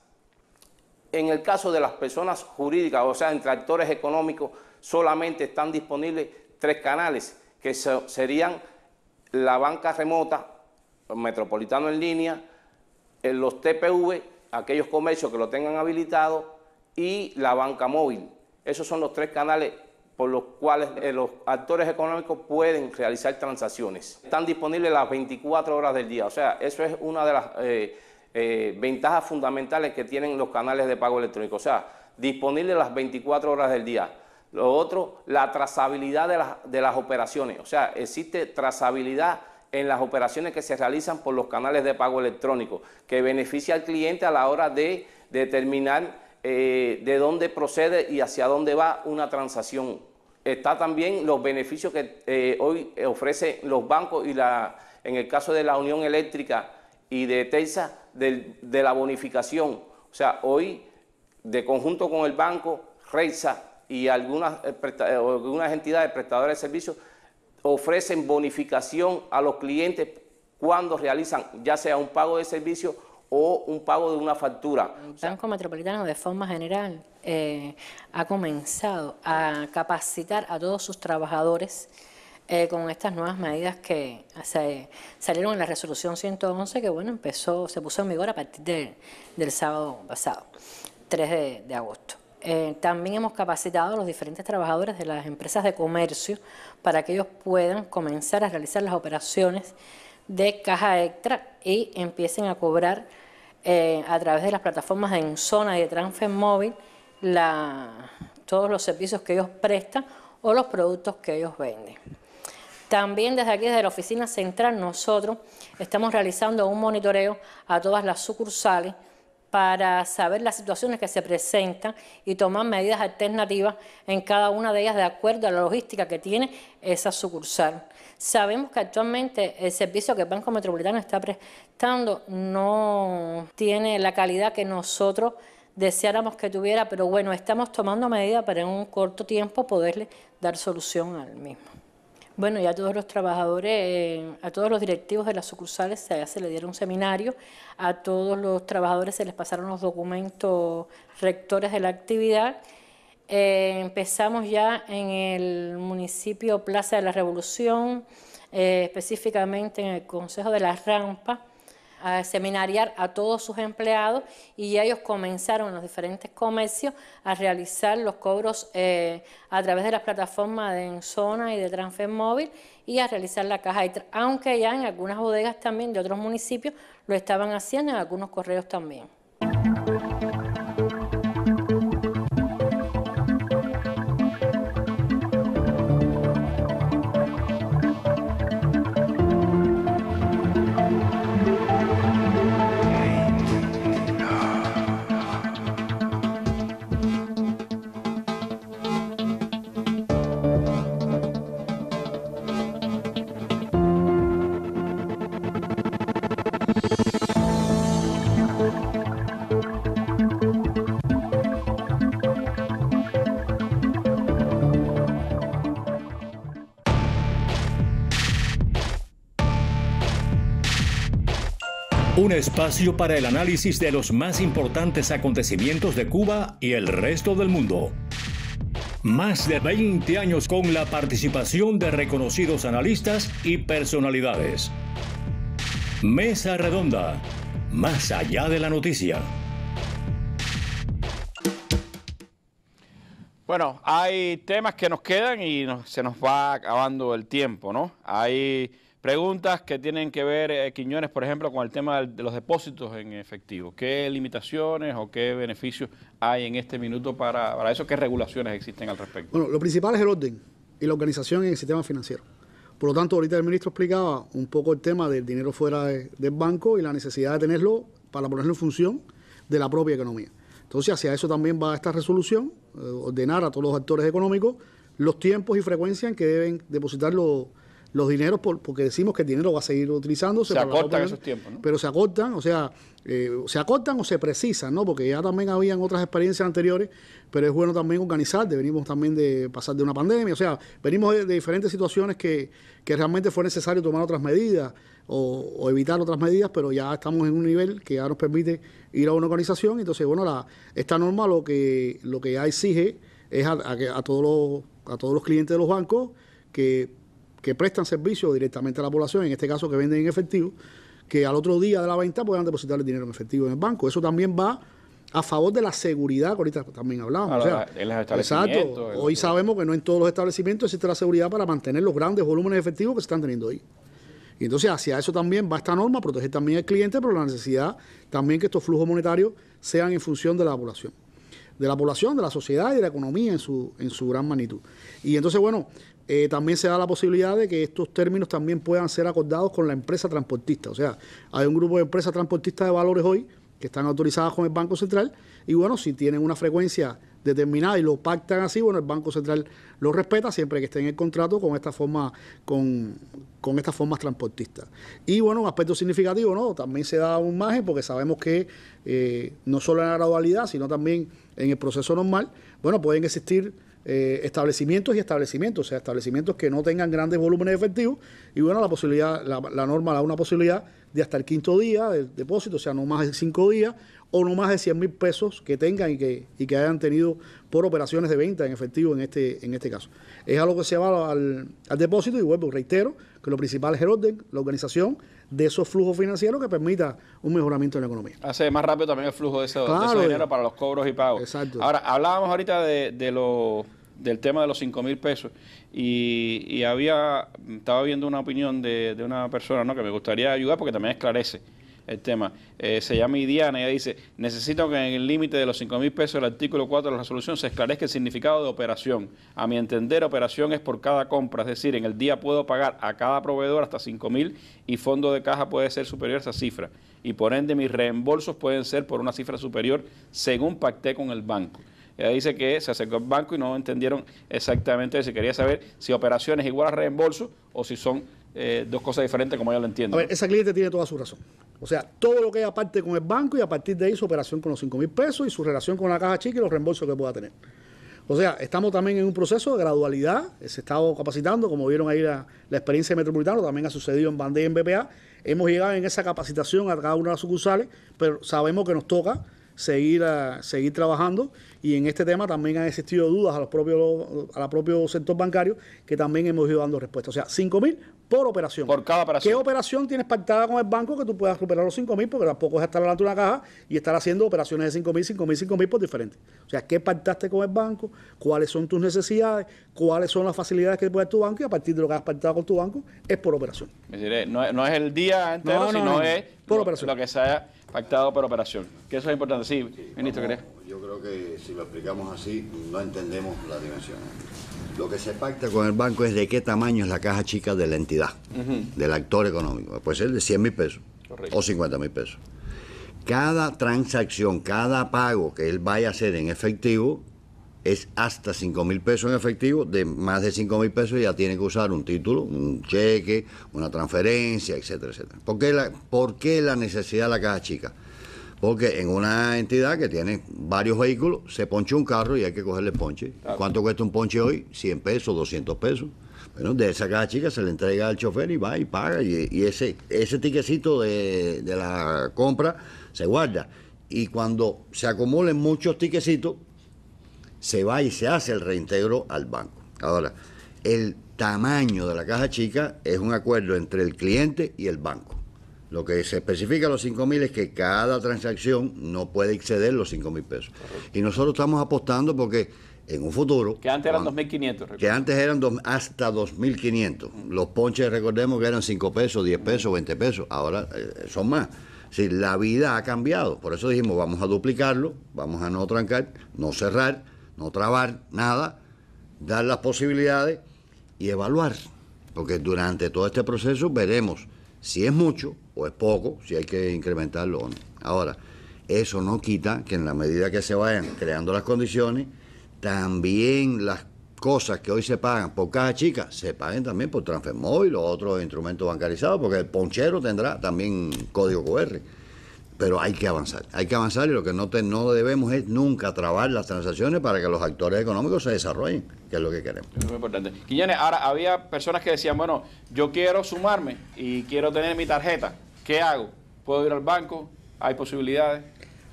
En el caso de las personas jurídicas, o sea, entre actores económicos, solamente están disponibles tres canales, que serían la banca remota, metropolitano en línea, eh, los TPV, aquellos comercios que lo tengan habilitado, y la banca móvil. Esos son los tres canales por los cuales eh, los actores económicos pueden realizar transacciones. Están disponibles las 24 horas del día, o sea, eso es una de las eh, eh, ventajas fundamentales que tienen los canales de pago electrónico, o sea, disponibles las 24 horas del día. Lo otro, la trazabilidad de las, de las operaciones, o sea, existe trazabilidad en las operaciones que se realizan por los canales de pago electrónico, que beneficia al cliente a la hora de determinar de dónde procede y hacia dónde va una transacción Está también los beneficios que eh, hoy ofrecen los bancos y la, en el caso de la Unión Eléctrica y de Telsa de, la bonificación. O sea, hoy, de conjunto con el banco, Reisa y algunas, eh, eh, algunas entidades prestadoras de servicios ofrecen bonificación a los clientes cuando realizan ya sea un pago de servicio o un pago de una factura. El Banco Metropolitano de forma general eh, ha comenzado a capacitar a todos sus trabajadores eh, con estas nuevas medidas que salieron en la resolución 111 que bueno empezó se puso en vigor a partir del sábado pasado, 3 de, agosto. Eh, también hemos capacitado a los diferentes trabajadores de las empresas de comercio para que ellos puedan comenzar a realizar las operaciones de caja extra y empiecen a cobrar eh, a través de las plataformas en zona y de transfer móvil todos los servicios que ellos prestan o los productos que ellos venden. También desde aquí, desde la oficina central, nosotros estamos realizando un monitoreo a todas las sucursales para saber las situaciones que se presentan y tomar medidas alternativas en cada una de ellas de acuerdo a la logística que tiene esa sucursal. Sabemos que actualmente el servicio que el Banco Metropolitano está prestando no tiene la calidad que nosotros deseáramos que tuviera, pero bueno, estamos tomando medidas para en un corto tiempo poderle dar solución al mismo. Bueno, ya a todos los trabajadores, eh, a todos los directivos de las sucursales se, se le dieron un seminario, a todos los trabajadores se les pasaron los documentos rectores de la actividad. Eh, empezamos ya en el municipio Plaza de la Revolución, eh, específicamente en el Consejo de la Rampa, a seminariar a todos sus empleados y ellos comenzaron en los diferentes comercios a realizar los cobros eh, a través de las plataformas de Enzona y de Transfer Móvil y a realizar la caja, aunque ya en algunas bodegas también de otros municipios lo estaban haciendo, en algunos correos también. un espacio para el análisis de los más importantes acontecimientos de Cuba y el resto del mundo. Más de 20 años con la participación de reconocidos analistas y personalidades. Mesa Redonda, más allá de la noticia. Bueno, hay temas que nos quedan y se nos va acabando el tiempo, ¿no? Hay Preguntas que tienen que ver, eh, Quiñones, por ejemplo, con el tema de los depósitos en efectivo. ¿Qué limitaciones o qué beneficios hay en este minuto para, eso? ¿Qué regulaciones existen al respecto? Bueno, lo principal es el orden y la organización en el sistema financiero. Por lo tanto, ahorita el ministro explicaba un poco el tema del dinero fuera del banco y la necesidad de tenerlo para ponerlo en función de la propia economía. Entonces, hacia eso también va esta resolución, eh, ordenar a todos los actores económicos los tiempos y frecuencias en que deben depositarlo los dineros porque decimos que el dinero va a seguir utilizándose. Se acortan esos tiempos, ¿no? Pero se acortan, o sea, eh, se acortan o se precisan, ¿no? Porque ya también habían otras experiencias anteriores, pero es bueno también organizar, venimos también de pasar de una pandemia, o sea, venimos de, diferentes situaciones que, que, realmente fue necesario tomar otras medidas o, evitar otras medidas, pero ya estamos en un nivel que ya nos permite ir a una organización, entonces, bueno, la, esta norma lo que, lo que ya exige es a, todos a todos los clientes de los bancos que que prestan servicio directamente a la población, en este caso que venden en efectivo, que al otro día de la venta puedan depositar el dinero en efectivo en el banco. Eso también va a favor de la seguridad, que ahorita también hablamos. O sea, en los exacto. Hoy sabemos que no en todos los establecimientos existe la seguridad para mantener los grandes volúmenes de efectivo que se están teniendo ahí. Y entonces hacia eso también va esta norma, proteger también al cliente, pero la necesidad también que estos flujos monetarios sean en función de la población. De la población, de la sociedad y de la economía en su, en su gran magnitud. Y entonces, bueno, eh, también se da la posibilidad de que estos términos también puedan ser acordados con la empresa transportista. O sea, hay un grupo de empresas transportistas de valores hoy que están autorizadas con el Banco Central y bueno, si tienen una frecuencia determinada y lo pactan así, bueno, el Banco Central lo respeta siempre que esté en el contrato con esta forma, con, estas formas transportistas. Y bueno, un aspecto significativo, ¿no? También se da un margen porque sabemos que eh, no solo en la gradualidad, sino también en el proceso normal, bueno, pueden existir eh, establecimientos y establecimientos, o sea, establecimientos que no tengan grandes volúmenes de efectivo. Y bueno, la posibilidad, la, norma da una posibilidad de hasta el quinto día del depósito, o sea, no más de cinco días, o no más de 100 mil pesos que tengan y que, que hayan tenido por operaciones de venta en efectivo en este, en este caso. Es algo que se va al, al depósito y vuelvo, reitero, que lo principal es el orden, la organización, de esos flujos financieros que permita un mejoramiento en la economía. Hace más rápido también el flujo de, ese, dinero para los cobros y pagos. Exacto. Ahora, hablábamos ahorita de, de del tema de los 5 mil pesos y, había, estaba viendo una opinión de, de, una persona ¿no? que me gustaría ayudar porque también esclarece el tema. Eh, se llama Idiana y dice, necesito que en el límite de los 5 mil pesos del artículo 4 de la resolución se esclarezca el significado de operación. A mi entender, operación es por cada compra, es decir, en el día puedo pagar a cada proveedor hasta 5 mil y fondo de caja puede ser superior a esa cifra. Y por ende, mis reembolsos pueden ser por una cifra superior según pacté con el banco. Ella dice que se acercó al banco y no entendieron exactamente eso. Quería saber si operación es igual a reembolso o si son eh, dos cosas diferentes como ya lo entiendo. A ver, esa cliente tiene toda su razón. O sea, todo lo que ella parte con el banco y a partir de ahí su operación con los 5 mil pesos y su relación con la caja chica y los reembolsos que pueda tener. O sea, estamos también en un proceso de gradualidad, eh, se estado capacitando, como vieron ahí la, experiencia de Metropolitano, también ha sucedido en bande y en BPA. Hemos llegado en esa capacitación a cada una de las sucursales, pero sabemos que nos toca seguir, eh, seguir trabajando y en este tema también han existido dudas a los propios, a los propios sector bancarios que también hemos ido dando respuesta. O sea, 5 mil por operación. Por cada operación. ¿Qué operación tienes pactada con el banco que tú puedas recuperar los 5.000? mil? Porque tampoco es estar la de una caja y estar haciendo operaciones de 5.000, mil, 5.000 por diferente. O sea, ¿qué pactaste con el banco? ¿Cuáles son tus necesidades? ¿Cuáles son las facilidades que puede tu banco? Y a partir de lo que has pactado con tu banco, es por operación. Eh, no, es el día entero, sino es por lo, operación. lo que se haya pactado por operación. Que eso es importante. Sí, ministro, ¿quería? Yo creo que si lo explicamos así, no entendemos la dimensión. Lo que se pacta con el banco es de qué tamaño es la caja chica de la entidad, del actor económico. Puede ser de 100 mil pesos o 50 mil pesos. Cada transacción, cada pago que él vaya a hacer en efectivo es hasta 5 mil pesos en efectivo. De más de 5 mil pesos ya tiene que usar un título, un cheque, una transferencia, etcétera, etcétera. ¿Por qué por qué la necesidad de la caja chica? Porque en una entidad que tiene varios vehículos, se ponche un carro y hay que cogerle ponche. ¿Cuánto cuesta un ponche hoy? 100 pesos, 200 pesos. Bueno, de esa caja chica se le entrega al chofer y va y paga. Y, ese, ese tiquecito de, de, la compra se guarda. Y cuando se acumulen muchos tiquecitos, se va y se hace el reintegro al banco. Ahora, el tamaño de la caja chica es un acuerdo entre el cliente y el banco. Lo que se especifica a los 5.000 es que cada transacción no puede exceder los 5.000 pesos. Y nosotros estamos apostando porque en un futuro... Que antes eran 2.500. Que antes eran dos, hasta 2.500. Los ponches, recordemos que eran 5 pesos, 10 pesos, 20 pesos. Ahora eh, son más. Si la vida ha cambiado. Por eso dijimos, vamos a duplicarlo, vamos a no trancar, no cerrar, no trabar, nada. Dar las posibilidades y evaluar. Porque durante todo este proceso veremos si es mucho o es poco, si hay que incrementarlo Ahora, eso no quita que en la medida que se vayan creando las condiciones, también las cosas que hoy se pagan por caja chica se paguen también por transfer móvil o otros instrumentos bancarizados, porque el ponchero tendrá también código QR. Pero hay que avanzar, hay que avanzar y lo que no, te, no debemos es nunca trabar las transacciones para que los actores económicos se desarrollen, que es lo que queremos. muy importante. Quiñones, ahora había personas que decían, bueno, yo quiero sumarme y quiero tener mi tarjeta ¿Qué hago? ¿Puedo ir al banco? ¿Hay posibilidades?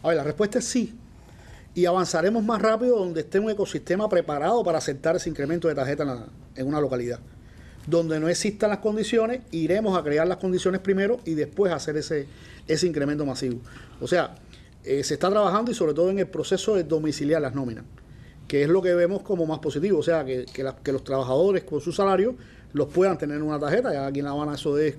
A ver, la respuesta es sí. Y avanzaremos más rápido donde esté un ecosistema preparado para aceptar ese incremento de tarjeta en, una localidad. Donde no existan las condiciones, iremos a crear las condiciones primero y después hacer ese, ese incremento masivo. O sea, eh, se está trabajando y sobre todo en el proceso de domiciliar las nóminas, que es lo que vemos como más positivo. O sea, que, los trabajadores con su salario los puedan tener en una tarjeta. Ya aquí en La Habana eso es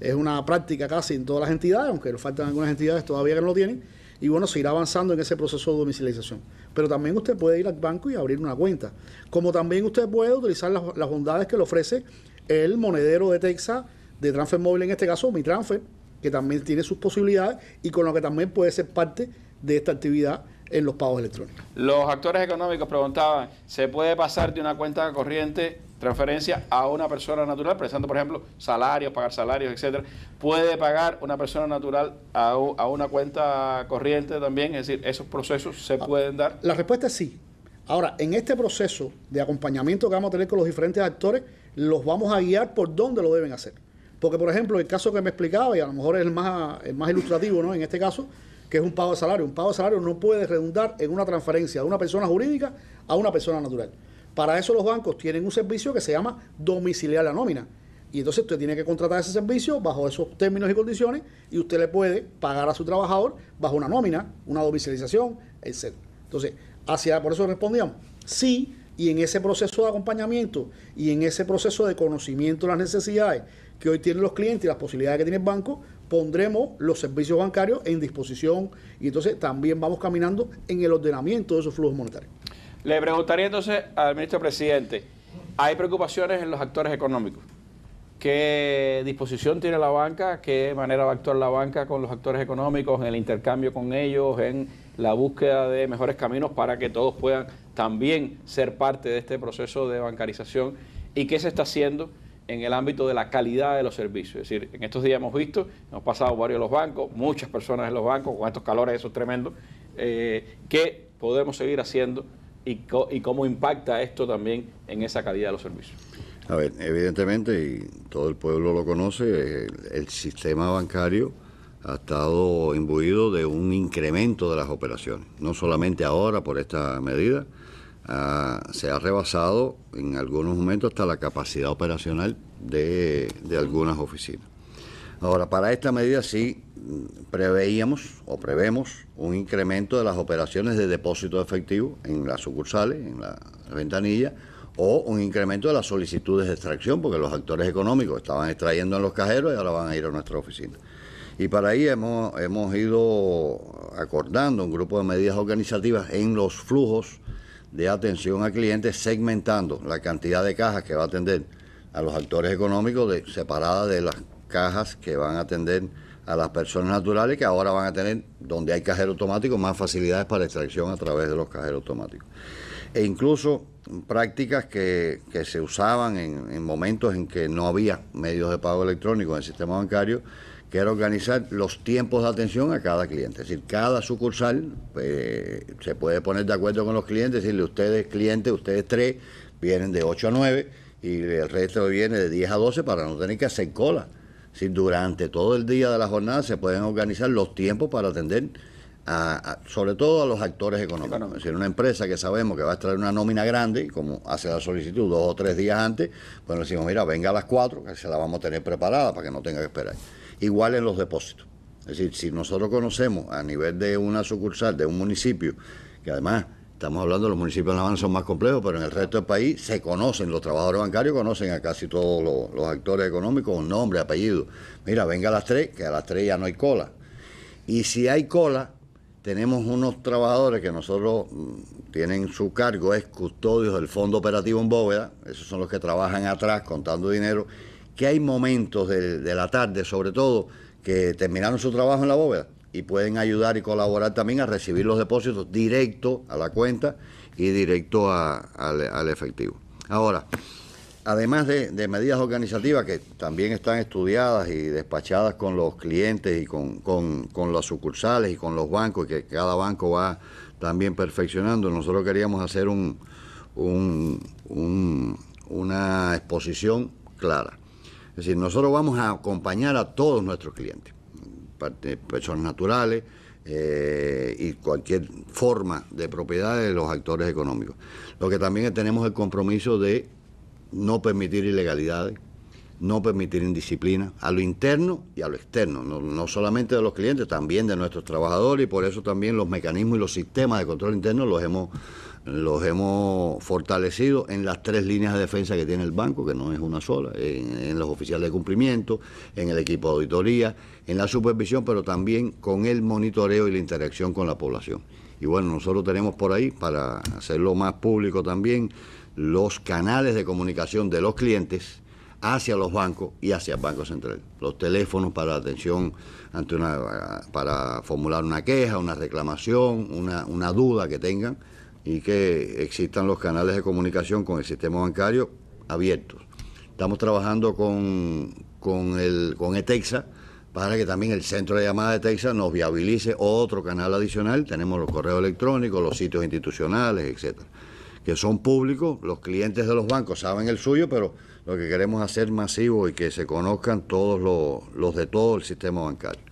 es una práctica casi en todas las entidades, aunque faltan algunas entidades todavía que no lo tienen, y bueno, se irá avanzando en ese proceso de domicilización. Pero también usted puede ir al banco y abrir una cuenta, como también usted puede utilizar las, bondades que le ofrece el monedero de Texas de transfer móvil, en este caso, mi transfer, que también tiene sus posibilidades y con lo que también puede ser parte de esta actividad en los pagos electrónicos. Los actores económicos preguntaban, ¿se puede pasar de una cuenta corriente transferencia a una persona natural, prestando, por ejemplo, salarios, pagar salarios, etcétera. Puede pagar una persona natural a, una cuenta corriente también, es decir, esos procesos se ah, pueden dar. La respuesta es sí. Ahora, en este proceso de acompañamiento que vamos a tener con los diferentes actores, los vamos a guiar por dónde lo deben hacer. Porque, por ejemplo, el caso que me explicaba, y a lo mejor es el más, el más ilustrativo, ¿no? En este caso, que es un pago de salario. Un pago de salario no puede redundar en una transferencia de una persona jurídica a una persona natural. Para eso los bancos tienen un servicio que se llama domiciliar la nómina. Y entonces usted tiene que contratar ese servicio bajo esos términos y condiciones y usted le puede pagar a su trabajador bajo una nómina, una domicilización, etc. Entonces, hacia, por eso respondíamos, sí, y en ese proceso de acompañamiento y en ese proceso de conocimiento de las necesidades que hoy tienen los clientes y las posibilidades que tiene el banco, pondremos los servicios bancarios en disposición y entonces también vamos caminando en el ordenamiento de esos flujos monetarios. Le preguntaría entonces al ministro presidente, hay preocupaciones en los actores económicos. ¿Qué disposición tiene la banca? ¿Qué manera va a actuar la banca con los actores económicos, en el intercambio con ellos, en la búsqueda de mejores caminos para que todos puedan también ser parte de este proceso de bancarización? ¿Y qué se está haciendo? en el ámbito de la calidad de los servicios. Es decir, en estos días hemos visto, hemos pasado varios de los bancos, muchas personas en los bancos, con estos calores, eso es tremendo, eh, ¿qué podemos seguir haciendo y, cómo impacta esto también en esa calidad de los servicios. A ver, evidentemente, y todo el pueblo lo conoce, el, sistema bancario ha estado imbuido de un incremento de las operaciones, no solamente ahora por esta medida, se ha rebasado en algunos momentos hasta la capacidad operacional de, algunas oficinas. Ahora, para esta medida sí preveíamos o prevemos un incremento de las operaciones de depósito de efectivo en las sucursales, en la ventanilla, o un incremento de las solicitudes de extracción, porque los actores económicos estaban extrayendo en los cajeros y ahora van a ir a nuestra oficina. Y para ahí hemos, ido acordando un grupo de medidas organizativas en los flujos de atención a clientes, segmentando la cantidad de cajas que va a atender a los actores económicos de, separada de las cajas que van a atender a las personas naturales que ahora van a tener, donde hay cajero automático, más facilidades para extracción a través de los cajeros automáticos. E incluso prácticas que, se usaban en, momentos en que no había medios de pago electrónico en el sistema bancario, que era organizar los tiempos de atención a cada cliente. Es decir, cada sucursal eh, se puede poner de acuerdo con los clientes, decirle ustedes clientes, ustedes tres, vienen de 8 a 9 y el resto viene de 10 a 12 para no tener que hacer cola si durante todo el día de la jornada se pueden organizar los tiempos para atender a, sobre todo a los actores económicos. Es decir, una empresa que sabemos que va a extraer una nómina grande, como hace la solicitud dos o tres días antes, pues decimos, mira, venga a las cuatro, que se la vamos a tener preparada para que no tenga que esperar. Igual en los depósitos. Es decir, si nosotros conocemos a nivel de una sucursal, de un municipio, que además Estamos hablando de los municipios de La son más complejos, pero en el resto del país se conocen, los trabajadores bancarios conocen a casi todos los, actores económicos un nombre, apellido. Mira, venga a las tres, que a las tres ya no hay cola. Y si hay cola, tenemos unos trabajadores que nosotros mm, tienen su cargo, es custodios del Fondo Operativo en Bóveda, esos son los que trabajan atrás contando dinero, que hay momentos de la tarde, sobre todo, que terminaron su trabajo en la bóveda y pueden ayudar y colaborar también a recibir los depósitos directo a la cuenta y directo al, efectivo. Ahora, además de, medidas organizativas que también están estudiadas y despachadas con los clientes y con, las sucursales y con los bancos, que cada banco va también perfeccionando, nosotros queríamos hacer un, una exposición clara. Es decir, nosotros vamos a acompañar a todos nuestros clientes personas naturales eh, y cualquier forma de propiedad de los actores económicos. Lo que también tenemos el compromiso de no permitir ilegalidades, no permitir indisciplina a lo interno y a lo externo, no, no, solamente de los clientes, también de nuestros trabajadores y por eso también los mecanismos y los sistemas de control interno los hemos los hemos fortalecido en las tres líneas de defensa que tiene el banco, que no es una sola, en, los oficiales de cumplimiento, en el equipo de auditoría, en la supervisión, pero también con el monitoreo y la interacción con la población. Y bueno, nosotros tenemos por ahí, para hacerlo más público también, los canales de comunicación de los clientes hacia los bancos y hacia el Banco Central. Los teléfonos para atención ante una, para formular una queja, una reclamación, una, una duda que tengan y que existan los canales de comunicación con el sistema bancario abiertos. Estamos trabajando con, el, con ETEXA para que también el centro de llamada de Texa nos viabilice otro canal adicional. Tenemos los correos electrónicos, los sitios institucionales, etcétera, que son públicos. Los clientes de los bancos saben el suyo, pero lo que queremos hacer masivo y que se conozcan todos los, de todo el sistema bancario.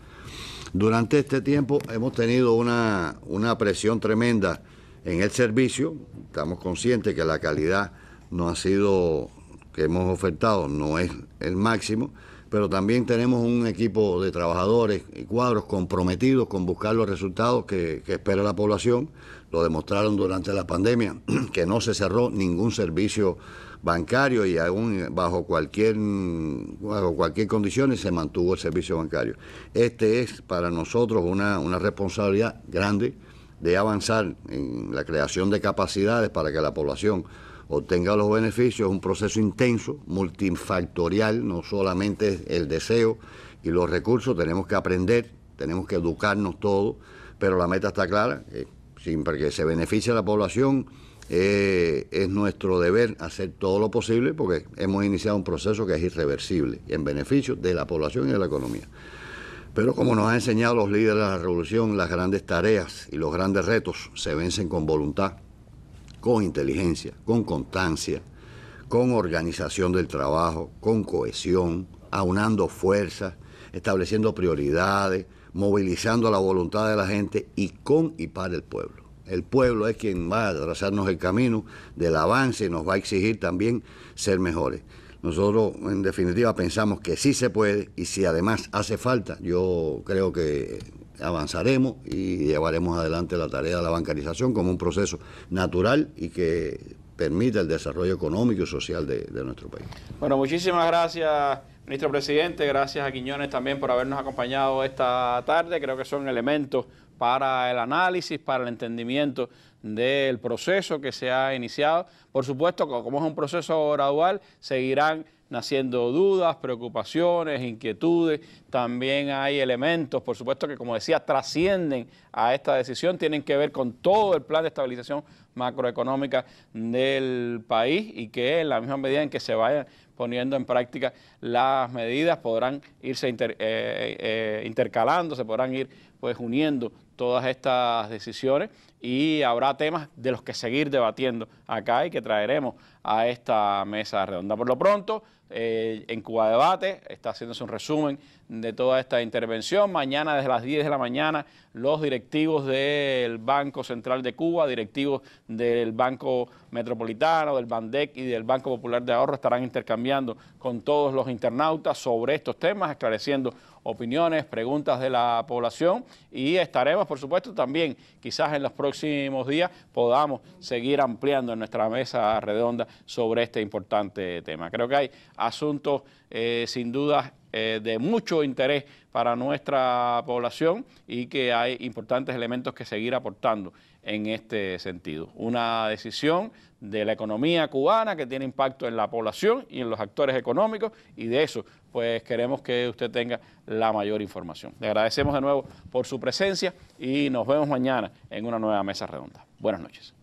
Durante este tiempo hemos tenido una, una presión tremenda en el servicio. Estamos conscientes que la calidad no ha sido que hemos ofertado no es el máximo, pero también tenemos un equipo de trabajadores y cuadros comprometidos con buscar los resultados que, espera la población. Lo demostraron durante la pandemia, *clears throat* que no se cerró ningún servicio bancario y aún bajo cualquier bajo cualquier condición se mantuvo el servicio bancario. Este es para nosotros una, una responsabilidad grande de avanzar en la creación de capacidades para que la población obtenga los beneficios, es un proceso intenso, multifactorial, no solamente el deseo y los recursos, tenemos que aprender, tenemos que educarnos todos, pero la meta está clara, siempre que se beneficie a la población, eh, es nuestro deber hacer todo lo posible porque hemos iniciado un proceso que es irreversible en beneficio de la población y de la economía. Pero como nos han enseñado los líderes de la revolución, las grandes tareas y los grandes retos se vencen con voluntad, con inteligencia, con constancia, con organización del trabajo, con cohesión, aunando fuerzas, estableciendo prioridades, movilizando la voluntad de la gente y con y para el pueblo. El pueblo es quien va a trazarnos el camino del avance y nos va a exigir también ser mejores. Nosotros, en definitiva, pensamos que sí se puede y si además hace falta, yo creo que avanzaremos y llevaremos adelante la tarea de la bancarización como un proceso natural y que permita el desarrollo económico y social de, nuestro país. Bueno, muchísimas gracias, ministro presidente, gracias a Quiñones también por habernos acompañado esta tarde, creo que son elementos para el análisis, para el entendimiento del proceso que se ha iniciado. Por supuesto, como es un proceso gradual, seguirán naciendo dudas, preocupaciones, inquietudes. También hay elementos, por supuesto, que como decía, trascienden a esta decisión, tienen que ver con todo el plan de estabilización macroeconómica del país y que en la misma medida en que se vayan poniendo en práctica las medidas podrán irse eh, eh, eh, intercalando, se podrán ir pues uniendo todas estas decisiones y habrá temas de los que seguir debatiendo acá y que traeremos a esta mesa redonda. Por lo pronto, eh, en Cuba Debate está haciéndose un resumen de toda esta intervención. Mañana desde las 10 de la mañana los directivos del Banco Central de Cuba, directivos del Banco Metropolitano, del BANDEC y del Banco Popular de Ahorro estarán intercambiando con todos los internautas sobre estos temas, esclareciendo opiniones, preguntas de la población y estaremos, por supuesto, también quizás en los próximos días podamos seguir ampliando nuestra mesa redonda sobre este importante tema. Creo que hay asuntos eh, sin duda eh, de mucho interés para nuestra población y que hay importantes elementos que seguir aportando en este sentido. Una decisión de la economía cubana que tiene impacto en la población y en los actores económicos y de eso pues queremos que usted tenga la mayor información. Le agradecemos de nuevo por su presencia y nos vemos mañana en una nueva mesa redonda. Buenas noches.